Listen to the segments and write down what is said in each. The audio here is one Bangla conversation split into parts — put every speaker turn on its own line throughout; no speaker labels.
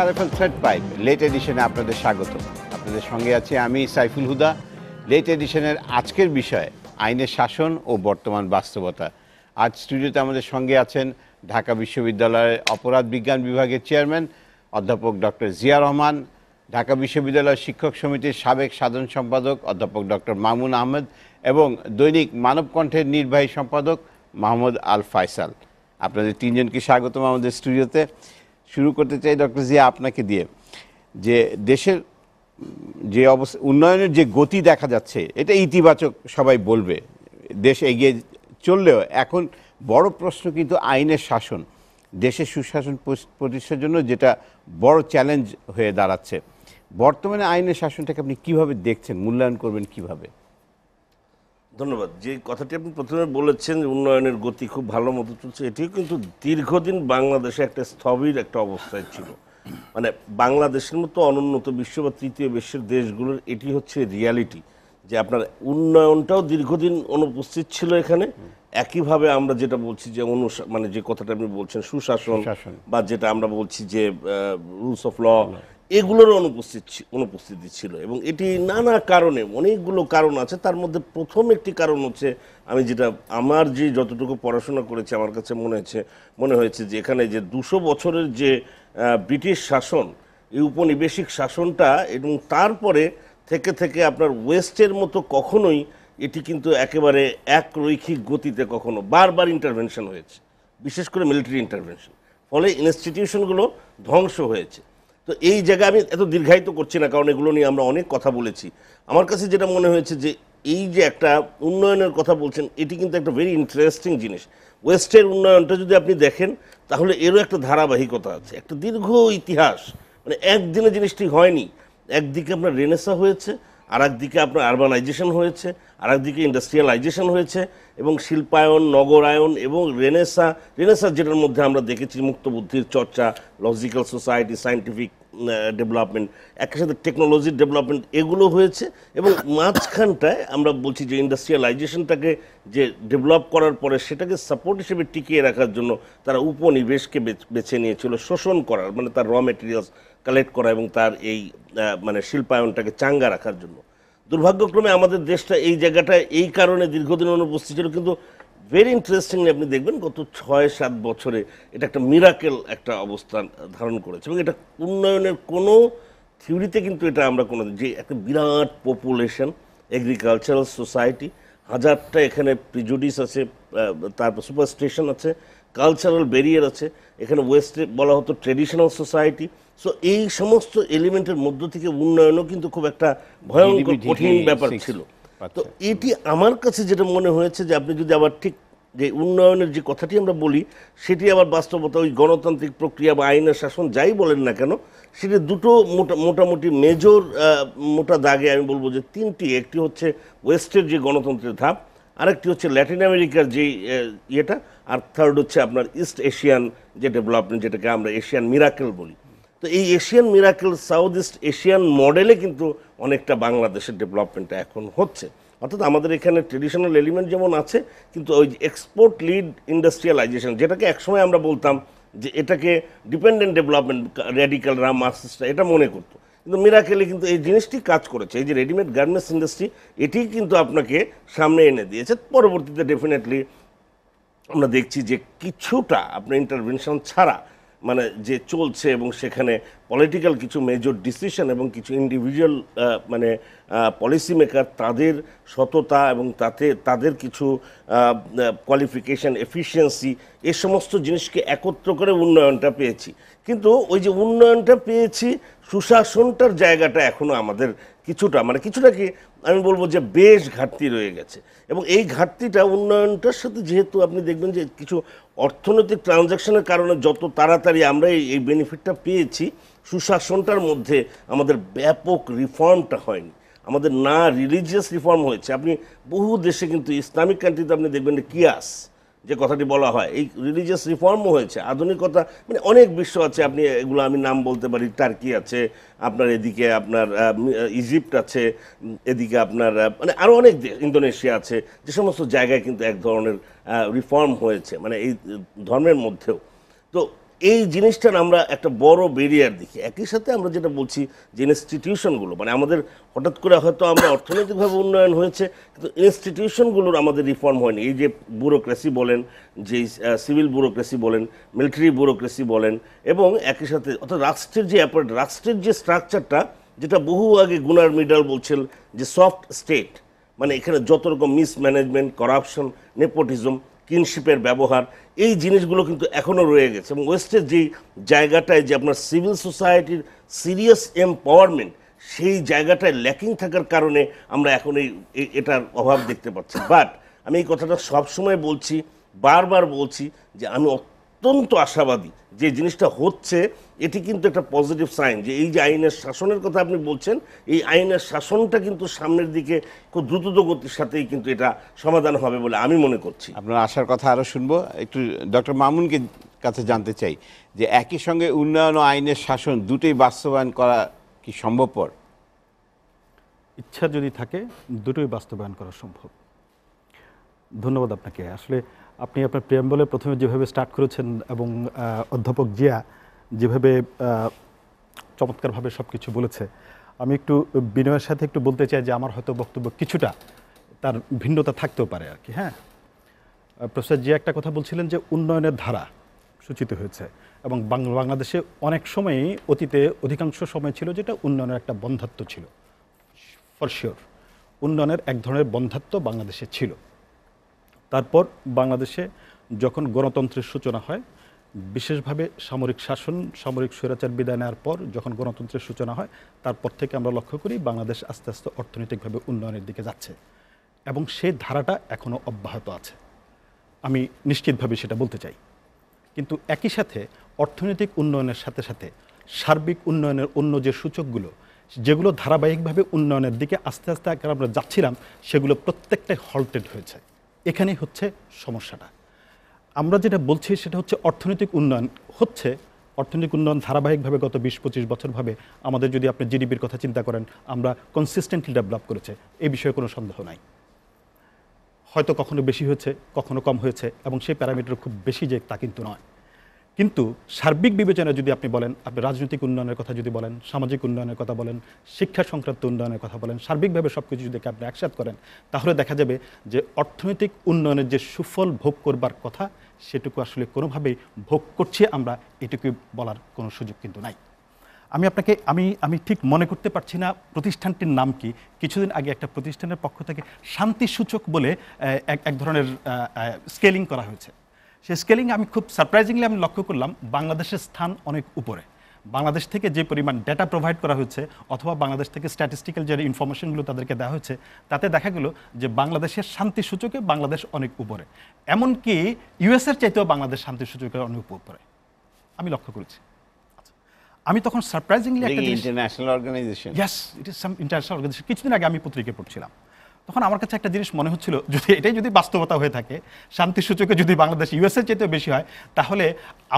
আর এফএল থ্রেড পাইপ লেট এডিশনে আপনাদের স্বাগত আপনাদের সঙ্গে আছি আমি সাইফুল হুদা লেট এডিশনের আজকের বিষয় আইনের শাসন ও বর্তমান বাস্তবতা আজ স্টুডিওতে আমাদের সঙ্গে আছেন ঢাকা বিশ্ববিদ্যালয়ের অপরাধ বিজ্ঞান বিভাগের চেয়ারম্যান অধ্যাপক ডক্টর জিয়া রহমান ঢাকা বিশ্ববিদ্যালয় শিক্ষক সমিতির সাবেক সাধারণ সম্পাদক অধ্যাপক ডক্টর মামুন আহমেদ এবং দৈনিক মানবকণ্ঠের নির্বাহী সম্পাদক মাহমুদ আল ফাইসাল আপনাদের তিনজনকে স্বাগতম আমাদের স্টুডিওতে শুরু করতে চাই ডক্টর জিয়া আপনাকে দিয়ে যে দেশের যে অবস্থা উন্নয়নের যে গতি দেখা যাচ্ছে এটা ইতিবাচক সবাই বলবে দেশ এগিয়ে চললেও এখন বড় প্রশ্ন কিন্তু আইনের শাসন দেশের সুশাসন প্রতিষ্ঠার জন্য যেটা বড় চ্যালেঞ্জ হয়ে দাঁড়াচ্ছে বর্তমানে আইনের শাসনটাকে আপনি কিভাবে দেখছেন মূল্যায়ন করবেন কিভাবে
ধন্যবাদ যে কথাটি আপনি প্রথমে বলেছেন উন্নয়নের গতি খুব ভালো মতো চলছে এটিও কিন্তু দীর্ঘদিন বাংলাদেশে একটা স্থবির একটা অবস্থায় ছিল মানে বাংলাদেশের মতো অনুন্নত বিশ্ব বা তৃতীয় বিশ্বের দেশগুলোর এটি হচ্ছে রিয়ালিটি যে আপনার উন্নয়নটাও দীর্ঘদিন অনুপস্থিত ছিল এখানে একইভাবে আমরা যেটা বলছি যে অনুস মানে যে কথাটা আপনি বলছেন সুশাসন বা যেটা আমরা বলছি যে রুলস অফ ল এগুলোর অনুপস্থিত অনুপস্থিতি ছিল এবং এটি নানা কারণে অনেকগুলো কারণ আছে তার মধ্যে প্রথম একটি কারণ হচ্ছে আমি যেটা আমার যে যতটুকু পড়াশোনা করেছি আমার কাছে মনে হয়েছে মনে হয়েছে যে এখানে যে দুশো বছরের যে ব্রিটিশ শাসন এই উপনিবেশিক শাসনটা এবং তারপরে থেকে থেকে আপনার ওয়েস্টের মতো কখনোই এটি কিন্তু একেবারে একরৈখিক গতিতে কখনো বারবার ইন্টারভেনশন হয়েছে বিশেষ করে মিলিটারি ইন্টারভেনশন ফলে ইনস্টিটিউশনগুলো ধ্বংস হয়েছে তো এই জায়গায় আমি এত দীর্ঘায়িত করছি না কারণ এগুলো নিয়ে আমরা অনেক কথা বলেছি আমার কাছে যেটা মনে হয়েছে যে এই যে একটা উন্নয়নের কথা বলছেন এটি কিন্তু একটা ভেরি ইন্টারেস্টিং জিনিস ওয়েস্টের উন্নয়নটা যদি আপনি দেখেন তাহলে এরও একটা ধারাবাহিকতা আছে একটা দীর্ঘ ইতিহাস মানে একদিনে জিনিসটি হয়নি একদিকে আপনার রেনেসা হয়েছে আর একদিকে আপনার আরবানাইজেশন হয়েছে আর একদিকে ইন্ডাস্ট্রিয়ালাইজেশন হয়েছে এবং শিল্পায়ন নগরায়ন এবং রেনেসা রেনেসা যেটার মধ্যে আমরা দেখেছি মুক্ত বুদ্ধির চর্চা লজিক্যাল সোসাইটি সায়েন্টিফিক ডেভেলপমেন্ট একই সাথে টেকনোলজির ডেভেলপমেন্ট এগুলো হয়েছে এবং মাঝখানটায় আমরা বলছি যে ইন্ডাস্ট্রিয়ালাইজেশনটাকে যে ডেভেলপ করার পরে সেটাকে সাপোর্ট হিসেবে টিকিয়ে রাখার জন্য তারা উপনিবেশকে বেছে নিয়েছিল শোষণ করার মানে তার র মেটেরিয়ালস কালেক্ট করা এবং তার এই মানে শিল্পায়নটাকে চাঙ্গা রাখার জন্য দুর্ভাগ্যক্রমে আমাদের দেশটা এই জায়গাটা এই কারণে দীর্ঘদিন অনুপস্থিত ছিল কিন্তু ভেরি ইন্টারেস্টিংলি আপনি দেখবেন গত ছয় সাত বছরে এটা একটা মিরাকেল একটা অবস্থান ধারণ করেছে এবং এটা উন্নয়নের কোনো থিওরিতে কিন্তু এটা আমরা কোনো যে একটা বিরাট পপুলেশন এগ্রিকালচারাল সোসাইটি হাজারটা এখানে প্রিজুডিস আছে তারপর সুপারস্টেশন আছে কালচারাল ব্যারিয়ার আছে এখানে ওয়েস্টে বলা হতো ট্রেডিশনাল সোসাইটি সো এই সমস্ত এলিমেন্টের মধ্য থেকে উন্নয়নও কিন্তু খুব একটা ভয়ঙ্কর কঠিন ব্যাপার ছিল তো আচ্ছা। এটি আমার কাছে যেটা মনে হয়েছে যে আপনি যদি আবার ঠিক যে উন্নয়নের যে কথাটি আমরা বলি সেটি আবার বাস্তবতা ওই গণতান্ত্রিক প্রক্রিয়া বা আইনের শাসন যাই বলেন না কেন সেটি দুটো মোটা মোটামুটি মেজর মোটা দাগে আমি বলবো যে তিনটি একটি হচ্ছে ওয়েস্টের যে গণতন্ত্রের ধাপ আরেকটি হচ্ছে ল্যাটিন আমেরিকার যে ইয়েটা আর থার্ড হচ্ছে আপনার ইস্ট এশিয়ান যে ডেভেলপমেন্ট যেটাকে আমরা এশিয়ান মিরাকেল বলি তো এই Asian miracle south east Asian মডেলে কিন্তু অনেকটা বাংলাদেশের ডেভেলপমেন্টটা এখন হচ্ছে অর্থাৎ আমাদের এখানে ট্রেডিশনাল এলিমেন্ট যেমন আছে কিন্তু ওই এক্সপোর্ট লিড ইন্ডাস্ট্রিয়ালাইজেশন যেটাকে একসময় আমরা বলতাম যে এটাকে ডিপেন্ডেন্ট ডেভেলপমেন্ট রাম মার্কসিস্টরা এটা মনে করতো কিন্তু মিরাকেলে কিন্তু এই জিনিসটি কাজ করেছে এই যে রেডিমেড গার্মেন্টস ইন্ডাস্ট্রি এটি কিন্তু আপনাকে সামনে এনে দিয়েছে পরবর্তীতে ডেফিনেটলি আমরা দেখছি যে কিছুটা আপনার ইন্টারভেনশন ছাড়া মানে যে চলছে এবং সেখানে পলিটিক্যাল কিছু মেজর ডিসিশন এবং কিছু ইন্ডিভিজুয়াল মানে পলিসি মেকার তাদের সততা এবং তাতে তাদের কিছু কোয়ালিফিকেশন এফিসিয়েন্সি এ সমস্ত জিনিসকে একত্র করে উন্নয়নটা পেয়েছি কিন্তু ওই যে উন্নয়নটা পেয়েছি সুশাসনটার জায়গাটা এখনও আমাদের কিছুটা মানে কিছুটা কি আমি বলবো যে বেশ ঘাটতি রয়ে গেছে এবং এই ঘাটতিটা উন্নয়নটার সাথে যেহেতু আপনি দেখবেন যে কিছু অর্থনৈতিক ট্রানজ্যাকশনের কারণে যত তাড়াতাড়ি আমরা এই বেনিফিটটা পেয়েছি সুশাসনটার মধ্যে আমাদের ব্যাপক রিফর্মটা হয়নি আমাদের না রিলিজিয়াস রিফর্ম হয়েছে আপনি বহু দেশে কিন্তু ইসলামিক কান্ট্রিতে আপনি দেখবেন কিয়াস যে কথাটি বলা হয় এই রিলিজিয়াস রিফর্মও হয়েছে আধুনিকতা মানে অনেক বিশ্ব আছে আপনি এগুলো আমি নাম বলতে পারি টার্কি আছে আপনার এদিকে আপনার ইজিপ্ট আছে এদিকে আপনার মানে আরও অনেক ইন্দোনেশিয়া আছে যে সমস্ত জায়গায় কিন্তু এক ধরনের রিফর্ম হয়েছে মানে এই ধর্মের মধ্যেও তো এই জিনিসটার আমরা একটা বড় বেরিয়ার দেখি একই সাথে আমরা যেটা বলছি যে ইনস্টিটিউশনগুলো মানে আমাদের হঠাৎ করে হয়তো আমরা অর্থনৈতিকভাবে উন্নয়ন হয়েছে কিন্তু ইনস্টিটিউশনগুলোর আমাদের রিফর্ম হয়নি এই যে ব্যুরোক্রেসি বলেন যে সিভিল ব্যুরোক্রেসি বলেন মিলিটারি ব্যুরোক্রেসি বলেন এবং একই সাথে অর্থাৎ রাষ্ট্রের যে অ্যাপার রাষ্ট্রের যে স্ট্রাকচারটা যেটা বহু আগে গুনার মিডাল বলছেন যে সফট স্টেট মানে এখানে যত রকম মিসম্যানেজমেন্ট করাপশন নেপোটিজম কিনশিপের ব্যবহার এই জিনিসগুলো কিন্তু এখনও রয়ে গেছে এবং ওয়েস্টের যেই জায়গাটায় যে আপনার সিভিল সোসাইটির সিরিয়াস এম্পাওয়ারমেন্ট সেই জায়গাটায় ল্যাকিং থাকার কারণে আমরা এখন এই এটার অভাব দেখতে পাচ্ছি বাট আমি এই কথাটা সবসময় বলছি বারবার বলছি যে আমি অত্যন্ত আশাবাদী যে জিনিসটা হচ্ছে এটি কিন্তু একটা পজিটিভ সাইন যে এই যে আইনের শাসনের কথা আপনি বলছেন এই আইনের শাসনটা কিন্তু সামনের দিকে খুব দ্রুত গতির সাথেই কিন্তু এটা সমাধান হবে বলে আমি মনে করছি আপনার আসার কথা আরও শুনবো একটু ডক্টর মামুনকে কাছে জানতে চাই
যে একই সঙ্গে উন্নয়ন ও আইনের শাসন দুটোই বাস্তবায়ন করা কি সম্ভবপর
ইচ্ছা যদি থাকে দুটোই বাস্তবায়ন করা সম্ভব ধন্যবাদ আপনাকে আসলে আপনি আপনার প্রিয়াম্বলে প্রথমে যেভাবে স্টার্ট করেছেন এবং অধ্যাপক জিয়া যেভাবে চমৎকারভাবে সব কিছু বলেছে আমি একটু বিনয়ের সাথে একটু বলতে চাই যে আমার হয়তো বক্তব্য কিছুটা তার ভিন্নতা থাকতেও পারে আর কি হ্যাঁ প্রফেসর জিয়া একটা কথা বলছিলেন যে উন্নয়নের ধারা সূচিত হয়েছে এবং বাংলাদেশে অনেক সময়ই অতীতে অধিকাংশ সময় ছিল যেটা উন্নয়নের একটা বন্ধাত্ম ছিল ফর শিওর উন্নয়নের এক ধরনের বন্ধাত্ম বাংলাদেশে ছিল তারপর বাংলাদেশে যখন গণতন্ত্রের সূচনা হয় বিশেষভাবে সামরিক শাসন সামরিক স্বৈরাচার বিদায় নেওয়ার পর যখন গণতন্ত্রের সূচনা হয় তারপর থেকে আমরা লক্ষ্য করি বাংলাদেশ আস্তে আস্তে অর্থনৈতিকভাবে উন্নয়নের দিকে যাচ্ছে এবং সেই ধারাটা এখনও অব্যাহত আছে আমি নিশ্চিতভাবে সেটা বলতে চাই কিন্তু একই সাথে অর্থনৈতিক উন্নয়নের সাথে সাথে সার্বিক উন্নয়নের অন্য যে সূচকগুলো যেগুলো ধারাবাহিকভাবে উন্নয়নের দিকে আস্তে আস্তে আমরা যাচ্ছিলাম সেগুলো প্রত্যেকটাই হল্টেড হয়েছে এখানে হচ্ছে সমস্যাটা আমরা যেটা বলছি সেটা হচ্ছে অর্থনৈতিক উন্নয়ন হচ্ছে অর্থনৈতিক উন্নয়ন ধারাবাহিকভাবে গত বিশ পঁচিশ বছরভাবে আমাদের যদি আপনি জিডিপির কথা চিন্তা করেন আমরা কনসিস্টেন্টলি ডেভেলপ করেছে এই বিষয়ে কোনো সন্দেহ নাই হয়তো কখনো বেশি হয়েছে কখনো কম হয়েছে এবং সেই প্যারামিটার খুব বেশি যে তা কিন্তু নয় কিন্তু সার্বিক বিবেচনা যদি আপনি বলেন আপনি রাজনৈতিক উন্নয়নের কথা যদি বলেন সামাজিক উন্নয়নের কথা বলেন শিক্ষা সংক্রান্ত উন্নয়নের কথা বলেন সার্বিকভাবে সব কিছু যদি আপনি একসাথ করেন তাহলে দেখা যাবে যে অর্থনৈতিক উন্নয়নের যে সুফল ভোগ করবার কথা সেটুকু আসলে কোনোভাবেই ভোগ করছি আমরা এটুকু বলার কোনো সুযোগ কিন্তু নাই আমি আপনাকে আমি আমি ঠিক মনে করতে পারছি না প্রতিষ্ঠানটির নাম কি কিছুদিন আগে একটা প্রতিষ্ঠানের পক্ষ থেকে শান্তিসূচক বলে এক এক ধরনের স্কেলিং করা হয়েছে সে স্কেলিং আমি খুব সারপ্রাইজিংলি আমি লক্ষ্য করলাম বাংলাদেশের স্থান অনেক উপরে বাংলাদেশ থেকে যে পরিমাণ ডেটা প্রোভাইড করা হয়েছে অথবা বাংলাদেশ থেকে স্ট্যাটিস্টিক্যাল যে ইনফরমেশনগুলো তাদেরকে দেওয়া হচ্ছে তাতে দেখা গেল যে বাংলাদেশের শান্তি সূচকে বাংলাদেশ অনেক উপরে এমনকি ইউএসের চাইতেও বাংলাদেশ শান্তি সূচকে অনেক উপরে আমি লক্ষ্য করেছি আচ্ছা, আমি তখন সারপ্রাইজিংলি একটা international organisation yes it is some international organisation কিছুদিন আগে আমি পত্রিকায় পড়ছিলাম তখন আমার কাছে একটা জিনিস মনে হচ্ছিল যদি এটাই যদি বাস্তবতা হয়ে থাকে শান্তি সূচকে যদি বাংলাদেশ ইউএসএর চেয়ে বেশি হয় তাহলে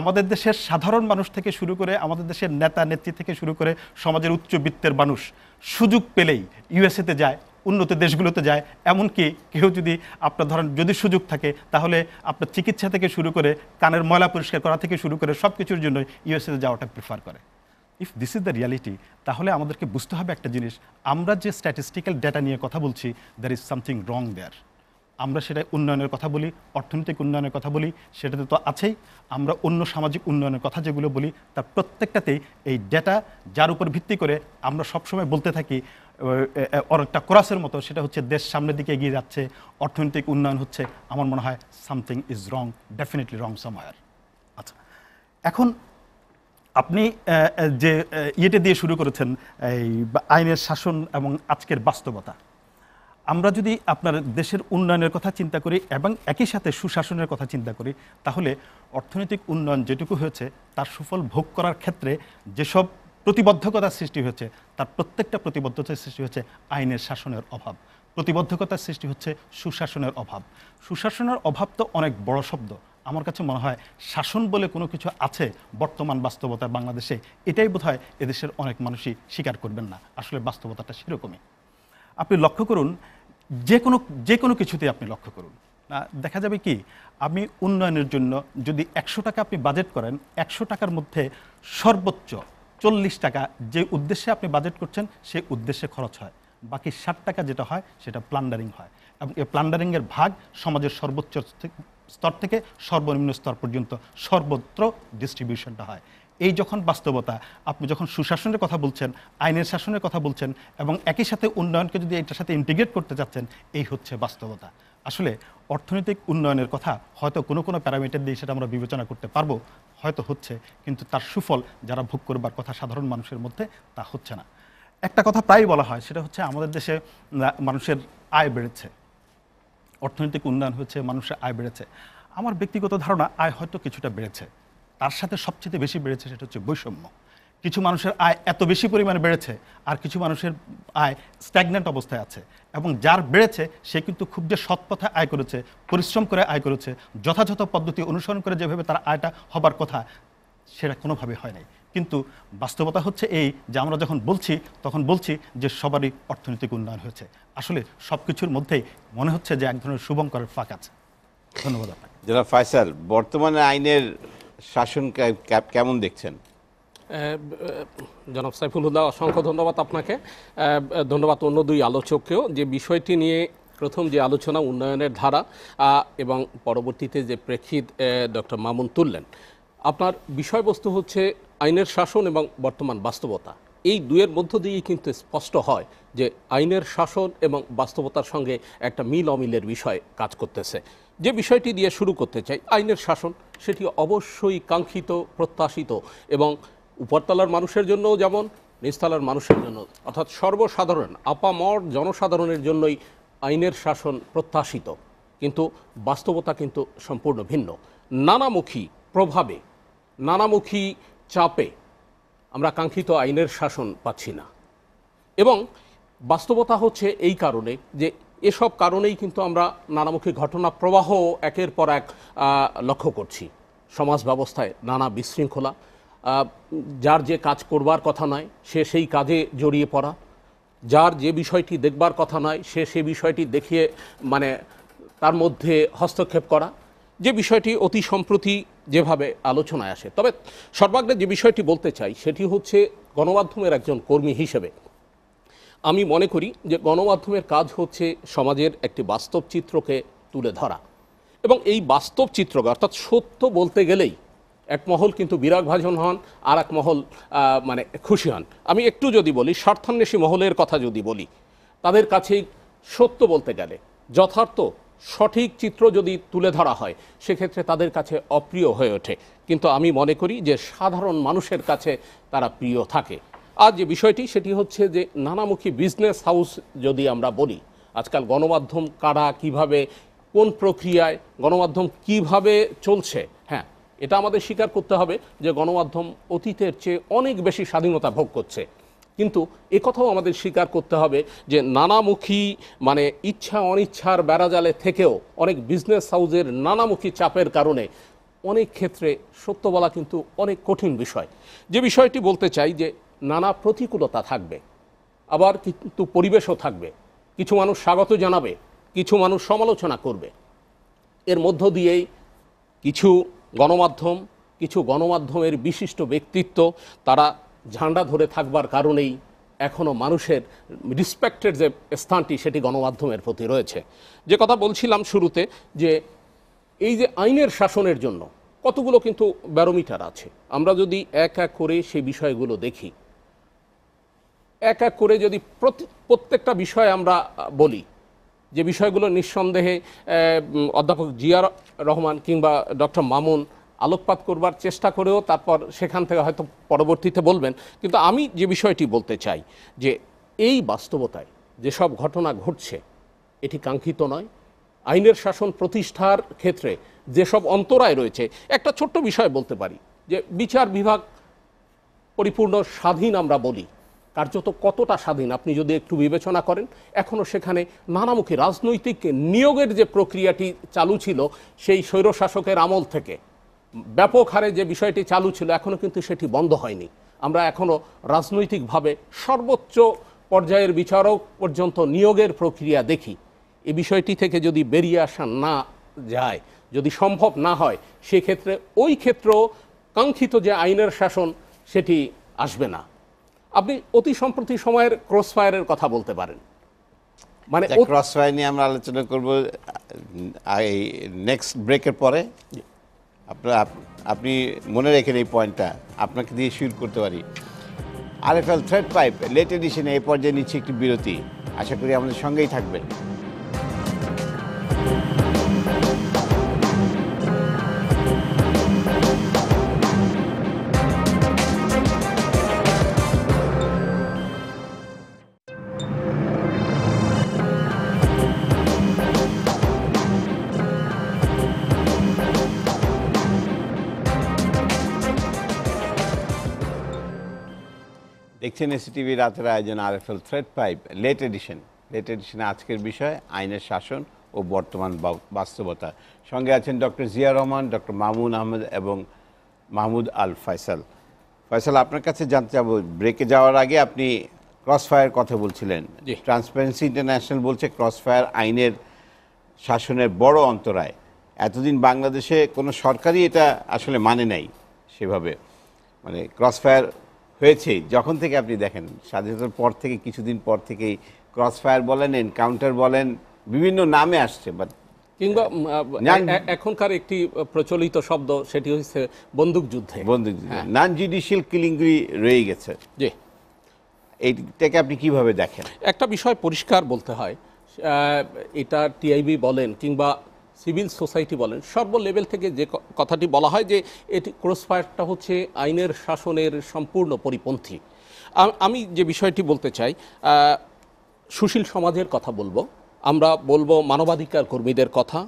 আমাদের দেশের সাধারণ মানুষ থেকে শুরু করে আমাদের দেশের নেতা নেত্রী থেকে শুরু করে সমাজের উচ্চবিত্তের মানুষ সুযোগ পেলেই ইউএসএতে যায় উন্নত দেশগুলোতে যায় এমনকি কেউ যদি আপনার ধরেন যদি সুযোগ থাকে তাহলে আপনার চিকিৎসা থেকে শুরু করে কানের ময়লা পরিষ্কার করা থেকে শুরু করে সব কিছুর জন্য ইউএসএতে যাওয়াটা প্রিফার করে if this is the reality তাহলে আমাদেরকে বুঝতে হবে একটা জিনিস আমরা যে স্ট্যাটিস্টিক্যাল ডেটা নিয়ে কথা বলছি there is something wrong there আমরা সেটা উন্নয়নের কথা বলি অর্থনৈতিক উন্নয়নের কথা বলি সেটাতে তো আছেই আমরা অন্য সামাজিক উন্নয়নের কথা যেগুলো বলি তার প্রত্যেকটাতেই এই ডেটা যার উপর ভিত্তি করে আমরা সবসময় বলতে থাকি অনেকটা ক্রসের মতো সেটা হচ্ছে দেশ সামনের দিকে এগিয়ে যাচ্ছে অর্থনৈতিক উন্নয়ন হচ্ছে আমার মনে হয় something is wrong definitely wrong somewhere আচ্ছা এখন আপনি যে ইয়েটা দিয়ে শুরু করেছেন এই আইনের শাসন এবং আজকের বাস্তবতা আমরা যদি আপনার দেশের উন্নয়নের কথা চিন্তা করি এবং একই সাথে সুশাসনের কথা চিন্তা করি তাহলে অর্থনৈতিক উন্নয়ন যেটুকু হয়েছে তার সুফল ভোগ করার ক্ষেত্রে যেসব প্রতিবদ্ধকতার সৃষ্টি হয়েছে তার প্রত্যেকটা প্রতিবদ্ধতার সৃষ্টি হচ্ছে আইনের শাসনের অভাব প্রতিবদ্ধকতার সৃষ্টি হচ্ছে সুশাসনের অভাব সুশাসনের অভাব তো অনেক বড় শব্দ আমার কাছে মনে হয় শাসন বলে কোনো কিছু আছে বর্তমান বাস্তবতা বাংলাদেশে এটাই বোধ হয় এদেশের অনেক মানুষই স্বীকার করবেন না আসলে বাস্তবতাটা সেরকমই আপনি লক্ষ্য করুন যে কোনো যে কোনো কিছুতে আপনি লক্ষ্য করুন দেখা যাবে কি আমি উন্নয়নের জন্য যদি একশো টাকা আপনি বাজেট করেন একশো টাকার মধ্যে সর্বোচ্চ চল্লিশ টাকা যে উদ্দেশ্যে আপনি বাজেট করছেন সেই উদ্দেশ্যে খরচ হয় বাকি ষাট টাকা যেটা হয় সেটা প্লান্ডারিং হয় এবং এই প্লান্ডারিংয়ের ভাগ সমাজের সর্বোচ্চ স্তর থেকে সর্বনিম্ন স্তর পর্যন্ত সর্বত্র ডিস্ট্রিবিউশনটা হয় এই যখন বাস্তবতা আপনি যখন সুশাসনের কথা বলছেন আইনের শাসনের কথা বলছেন এবং একই সাথে উন্নয়নকে যদি এটার সাথে ইন্টিগ্রেট করতে চাচ্ছেন এই হচ্ছে বাস্তবতা আসলে অর্থনৈতিক উন্নয়নের কথা হয়তো কোনো কোনো প্যারামিটার দিয়ে সেটা আমরা বিবেচনা করতে পারবো হয়তো হচ্ছে কিন্তু তার সুফল যারা ভোগ করবার কথা সাধারণ মানুষের মধ্যে তা হচ্ছে না একটা কথা প্রায়ই বলা হয় সেটা হচ্ছে আমাদের দেশে মানুষের আয় বেড়েছে অর্থনৈতিক উন্নয়ন হয়েছে মানুষের আয় বেড়েছে আমার ব্যক্তিগত ধারণা আয় হয়তো কিছুটা বেড়েছে তার সাথে সবচেয়ে বেশি বেড়েছে সেটা হচ্ছে বৈষম্য কিছু মানুষের আয় এত বেশি পরিমাণে বেড়েছে আর কিছু মানুষের আয় স্ট্যাগনেন্ট অবস্থায় আছে এবং যার বেড়েছে সে কিন্তু খুব যে সৎ পথে আয় করেছে পরিশ্রম করে আয় করেছে যথাযথ পদ্ধতি অনুসরণ করে যেভাবে তার আয়টা হবার কথা সেটা কোনোভাবে হয় নাই কিন্তু বাস্তবতা হচ্ছে এই যে আমরা যখন বলছি তখন বলছি যে সবারই অর্থনৈতিক উন্নয়ন হয়েছে আসলে সব কিছুর মধ্যেই মনে হচ্ছে যে এক ধরনের শুভঙ্করের ফাঁক আছে ধন্যবাদ আপনাকে
জনাব ফায়সাল বর্তমানে আইনের শাসন কেমন দেখছেন
জনাব সাইফুল্লাহ অসংখ্য ধন্যবাদ আপনাকে ধন্যবাদ অন্য দুই আলোচককেও যে বিষয়টি নিয়ে প্রথম যে আলোচনা উন্নয়নের ধারা এবং পরবর্তীতে যে প্রেক্ষিত ডক্টর মামুন তুললেন আপনার বিষয়বস্তু হচ্ছে আইনের শাসন এবং বর্তমান বাস্তবতা এই দুয়ের মধ্য দিয়েই কিন্তু স্পষ্ট হয় যে আইনের শাসন এবং বাস্তবতার সঙ্গে একটা মিল অমিলের বিষয় কাজ করতেছে যে বিষয়টি দিয়ে শুরু করতে চাই আইনের শাসন সেটি অবশ্যই কাঙ্ক্ষিত প্রত্যাশিত এবং উপরতলার মানুষের জন্যও যেমন নিচতলার মানুষের জন্য অর্থাৎ সর্বসাধারণ আপামর জনসাধারণের জন্যই আইনের শাসন প্রত্যাশিত কিন্তু বাস্তবতা কিন্তু সম্পূর্ণ ভিন্ন নানামুখী প্রভাবে নানামুখী চাপে আমরা কাঙ্ক্ষিত আইনের শাসন পাচ্ছি না এবং বাস্তবতা হচ্ছে এই কারণে যে এসব কারণেই কিন্তু আমরা নানামুখী ঘটনা প্রবাহ একের পর এক লক্ষ্য করছি সমাজ ব্যবস্থায় নানা বিশৃঙ্খলা যার যে কাজ করবার কথা নয় সে সেই কাজে জড়িয়ে পড়া যার যে বিষয়টি দেখবার কথা নয় সে সেই বিষয়টি দেখিয়ে মানে তার মধ্যে হস্তক্ষেপ করা যে বিষয়টি অতি সম্প্রতি যেভাবে আলোচনায় আসে তবে সর্বাগ্রে যে বিষয়টি বলতে চাই সেটি হচ্ছে গণমাধ্যমের একজন কর্মী হিসেবে আমি মনে করি যে গণমাধ্যমের কাজ হচ্ছে সমাজের একটি বাস্তব চিত্রকে তুলে ধরা এবং এই বাস্তব চিত্রকে অর্থাৎ সত্য বলতে গেলেই এক মহল কিন্তু বিরাগভাজন হন আর এক মহল মানে খুশি হন আমি একটু যদি বলি স্বার্থান্বেষী মহলের কথা যদি বলি তাদের কাছেই সত্য বলতে গেলে যথার্থ সঠিক চিত্র যদি তুলে ধরা হয় সেক্ষেত্রে তাদের কাছে অপ্রিয় হয়ে ওঠে কিন্তু আমি মনে করি যে সাধারণ মানুষের কাছে তারা প্রিয় থাকে আর যে বিষয়টি সেটি হচ্ছে যে নানামুখী বিজনেস হাউস যদি আমরা বলি আজকাল গণমাধ্যম কারা কিভাবে কোন প্রক্রিয়ায় গণমাধ্যম কিভাবে চলছে হ্যাঁ এটা আমাদের স্বীকার করতে হবে যে গণমাধ্যম অতীতের চেয়ে অনেক বেশি স্বাধীনতা ভোগ করছে কিন্তু কথাও আমাদের স্বীকার করতে হবে যে নানামুখী মানে ইচ্ছা অনিচ্ছার বেড়াজালে থেকেও অনেক বিজনেস হাউজের নানামুখী চাপের কারণে অনেক ক্ষেত্রে সত্য বলা কিন্তু অনেক কঠিন বিষয় যে বিষয়টি বলতে চাই যে নানা প্রতিকূলতা থাকবে আবার কিন্তু পরিবেশও থাকবে কিছু মানুষ স্বাগত জানাবে কিছু মানুষ সমালোচনা করবে এর মধ্য দিয়েই কিছু গণমাধ্যম কিছু গণমাধ্যমের বিশিষ্ট ব্যক্তিত্ব তারা ঝান্ডা ধরে থাকবার কারণেই এখনও মানুষের রিসপেক্টের যে স্থানটি সেটি গণমাধ্যমের প্রতি রয়েছে যে কথা বলছিলাম শুরুতে যে এই যে আইনের শাসনের জন্য কতগুলো কিন্তু ব্যারোমিটার আছে আমরা যদি এক এক করে সেই বিষয়গুলো দেখি এক এক করে যদি প্রত্যেকটা বিষয় আমরা বলি যে বিষয়গুলো নিঃসন্দেহে অধ্যাপক জিয়া রহমান কিংবা ডক্টর মামুন আলোকপাত করবার চেষ্টা করেও তারপর সেখান থেকে হয়তো পরবর্তীতে বলবেন কিন্তু আমি যে বিষয়টি বলতে চাই যে এই বাস্তবতায় যেসব ঘটনা ঘটছে এটি কাঙ্ক্ষিত নয় আইনের শাসন প্রতিষ্ঠার ক্ষেত্রে যেসব অন্তরায় রয়েছে একটা ছোট্ট বিষয় বলতে পারি যে বিচার বিভাগ পরিপূর্ণ স্বাধীন আমরা বলি কার্যত কতটা স্বাধীন আপনি যদি একটু বিবেচনা করেন এখনও সেখানে নানামুখী রাজনৈতিক নিয়োগের যে প্রক্রিয়াটি চালু ছিল সেই স্বৈরশাসকের আমল থেকে ব্যাপক হারে যে বিষয়টি চালু ছিল এখনও কিন্তু সেটি বন্ধ হয়নি আমরা এখনও রাজনৈতিকভাবে সর্বোচ্চ পর্যায়ের বিচারক পর্যন্ত নিয়োগের প্রক্রিয়া দেখি এ বিষয়টি থেকে যদি বেরিয়ে আসা না যায় যদি সম্ভব না হয় সেক্ষেত্রে ওই ক্ষেত্র কাঙ্ক্ষিত যে আইনের শাসন সেটি আসবে না আপনি অতি সম্প্রতি সময়ের ক্রস ফায়ারের কথা বলতে পারেন মানে ক্রস ফায়ার নিয়ে আমরা আলোচনা করবো
নেক্সট ব্রেকের পরে আপনার আপনি মনে রেখেন এই পয়েন্টটা আপনাকে দিয়ে শুরু করতে পারি আরএফএল থ্রেড পাইপ লেট এডিশনে এই পর্যায়ে নিচ্ছে একটি বিরতি আশা করি আমাদের সঙ্গেই থাকবেন দেখছেন টিভি রাতের আয়োজন R F L thread pipe late edition late এডিশনে আজকের বিষয় আইনের শাসন ও বর্তমান বাস্তবতা সঙ্গে আছেন ডক্টর জিয়া রহমান ডক্টর মামুন আহমেদ এবং মাহমুদ আল ফয়সাল ফয়সাল আপনার কাছে জানতে চাবো ব্রেকে যাওয়ার আগে আপনি ক্রসফায়ার কথা বলছিলেন ট্রান্সপারেন্সি ইন্টারন্যাশনাল বলছে ক্রসফায়ার আইনের শাসনের বড় অন্তরায় এতদিন বাংলাদেশে কোনো সরকারই এটা আসলে মানে নাই সেভাবে মানে ক্রসফায়ার হয়েছে যখন থেকে আপনি দেখেন স্বাধীনতার পর থেকে কিছুদিন পর থেকেই ক্রসফায়ার বলেন এনকাউন্টার বলেন বিভিন্ন নামে আসছে বাট
কিংবা এখনকার একটি প্রচলিত শব্দ সেটি হচ্ছে বন্দুকযুদ্ধে বন্দুকযুদ্ধে নন হ্যাঁ। জুডিশিয়াল কিলিংগুলি রয়ে গেছে জি এইটাকে আপনি কিভাবে দেখেন একটা বিষয় পরিষ্কার বলতে হয় এটা টিআইবি বলেন কিংবা সিভিল সোসাইটি বলেন সর্ব লেভেল থেকে যে কথাটি বলা হয় যে এটি ক্রসফায়ারটা হচ্ছে আইনের শাসনের সম্পূর্ণ পরিপন্থী আমি যে বিষয়টি বলতে চাই সুশীল সমাজের কথা বলবো আমরা বলবো মানবাধিকার কর্মীদের কথা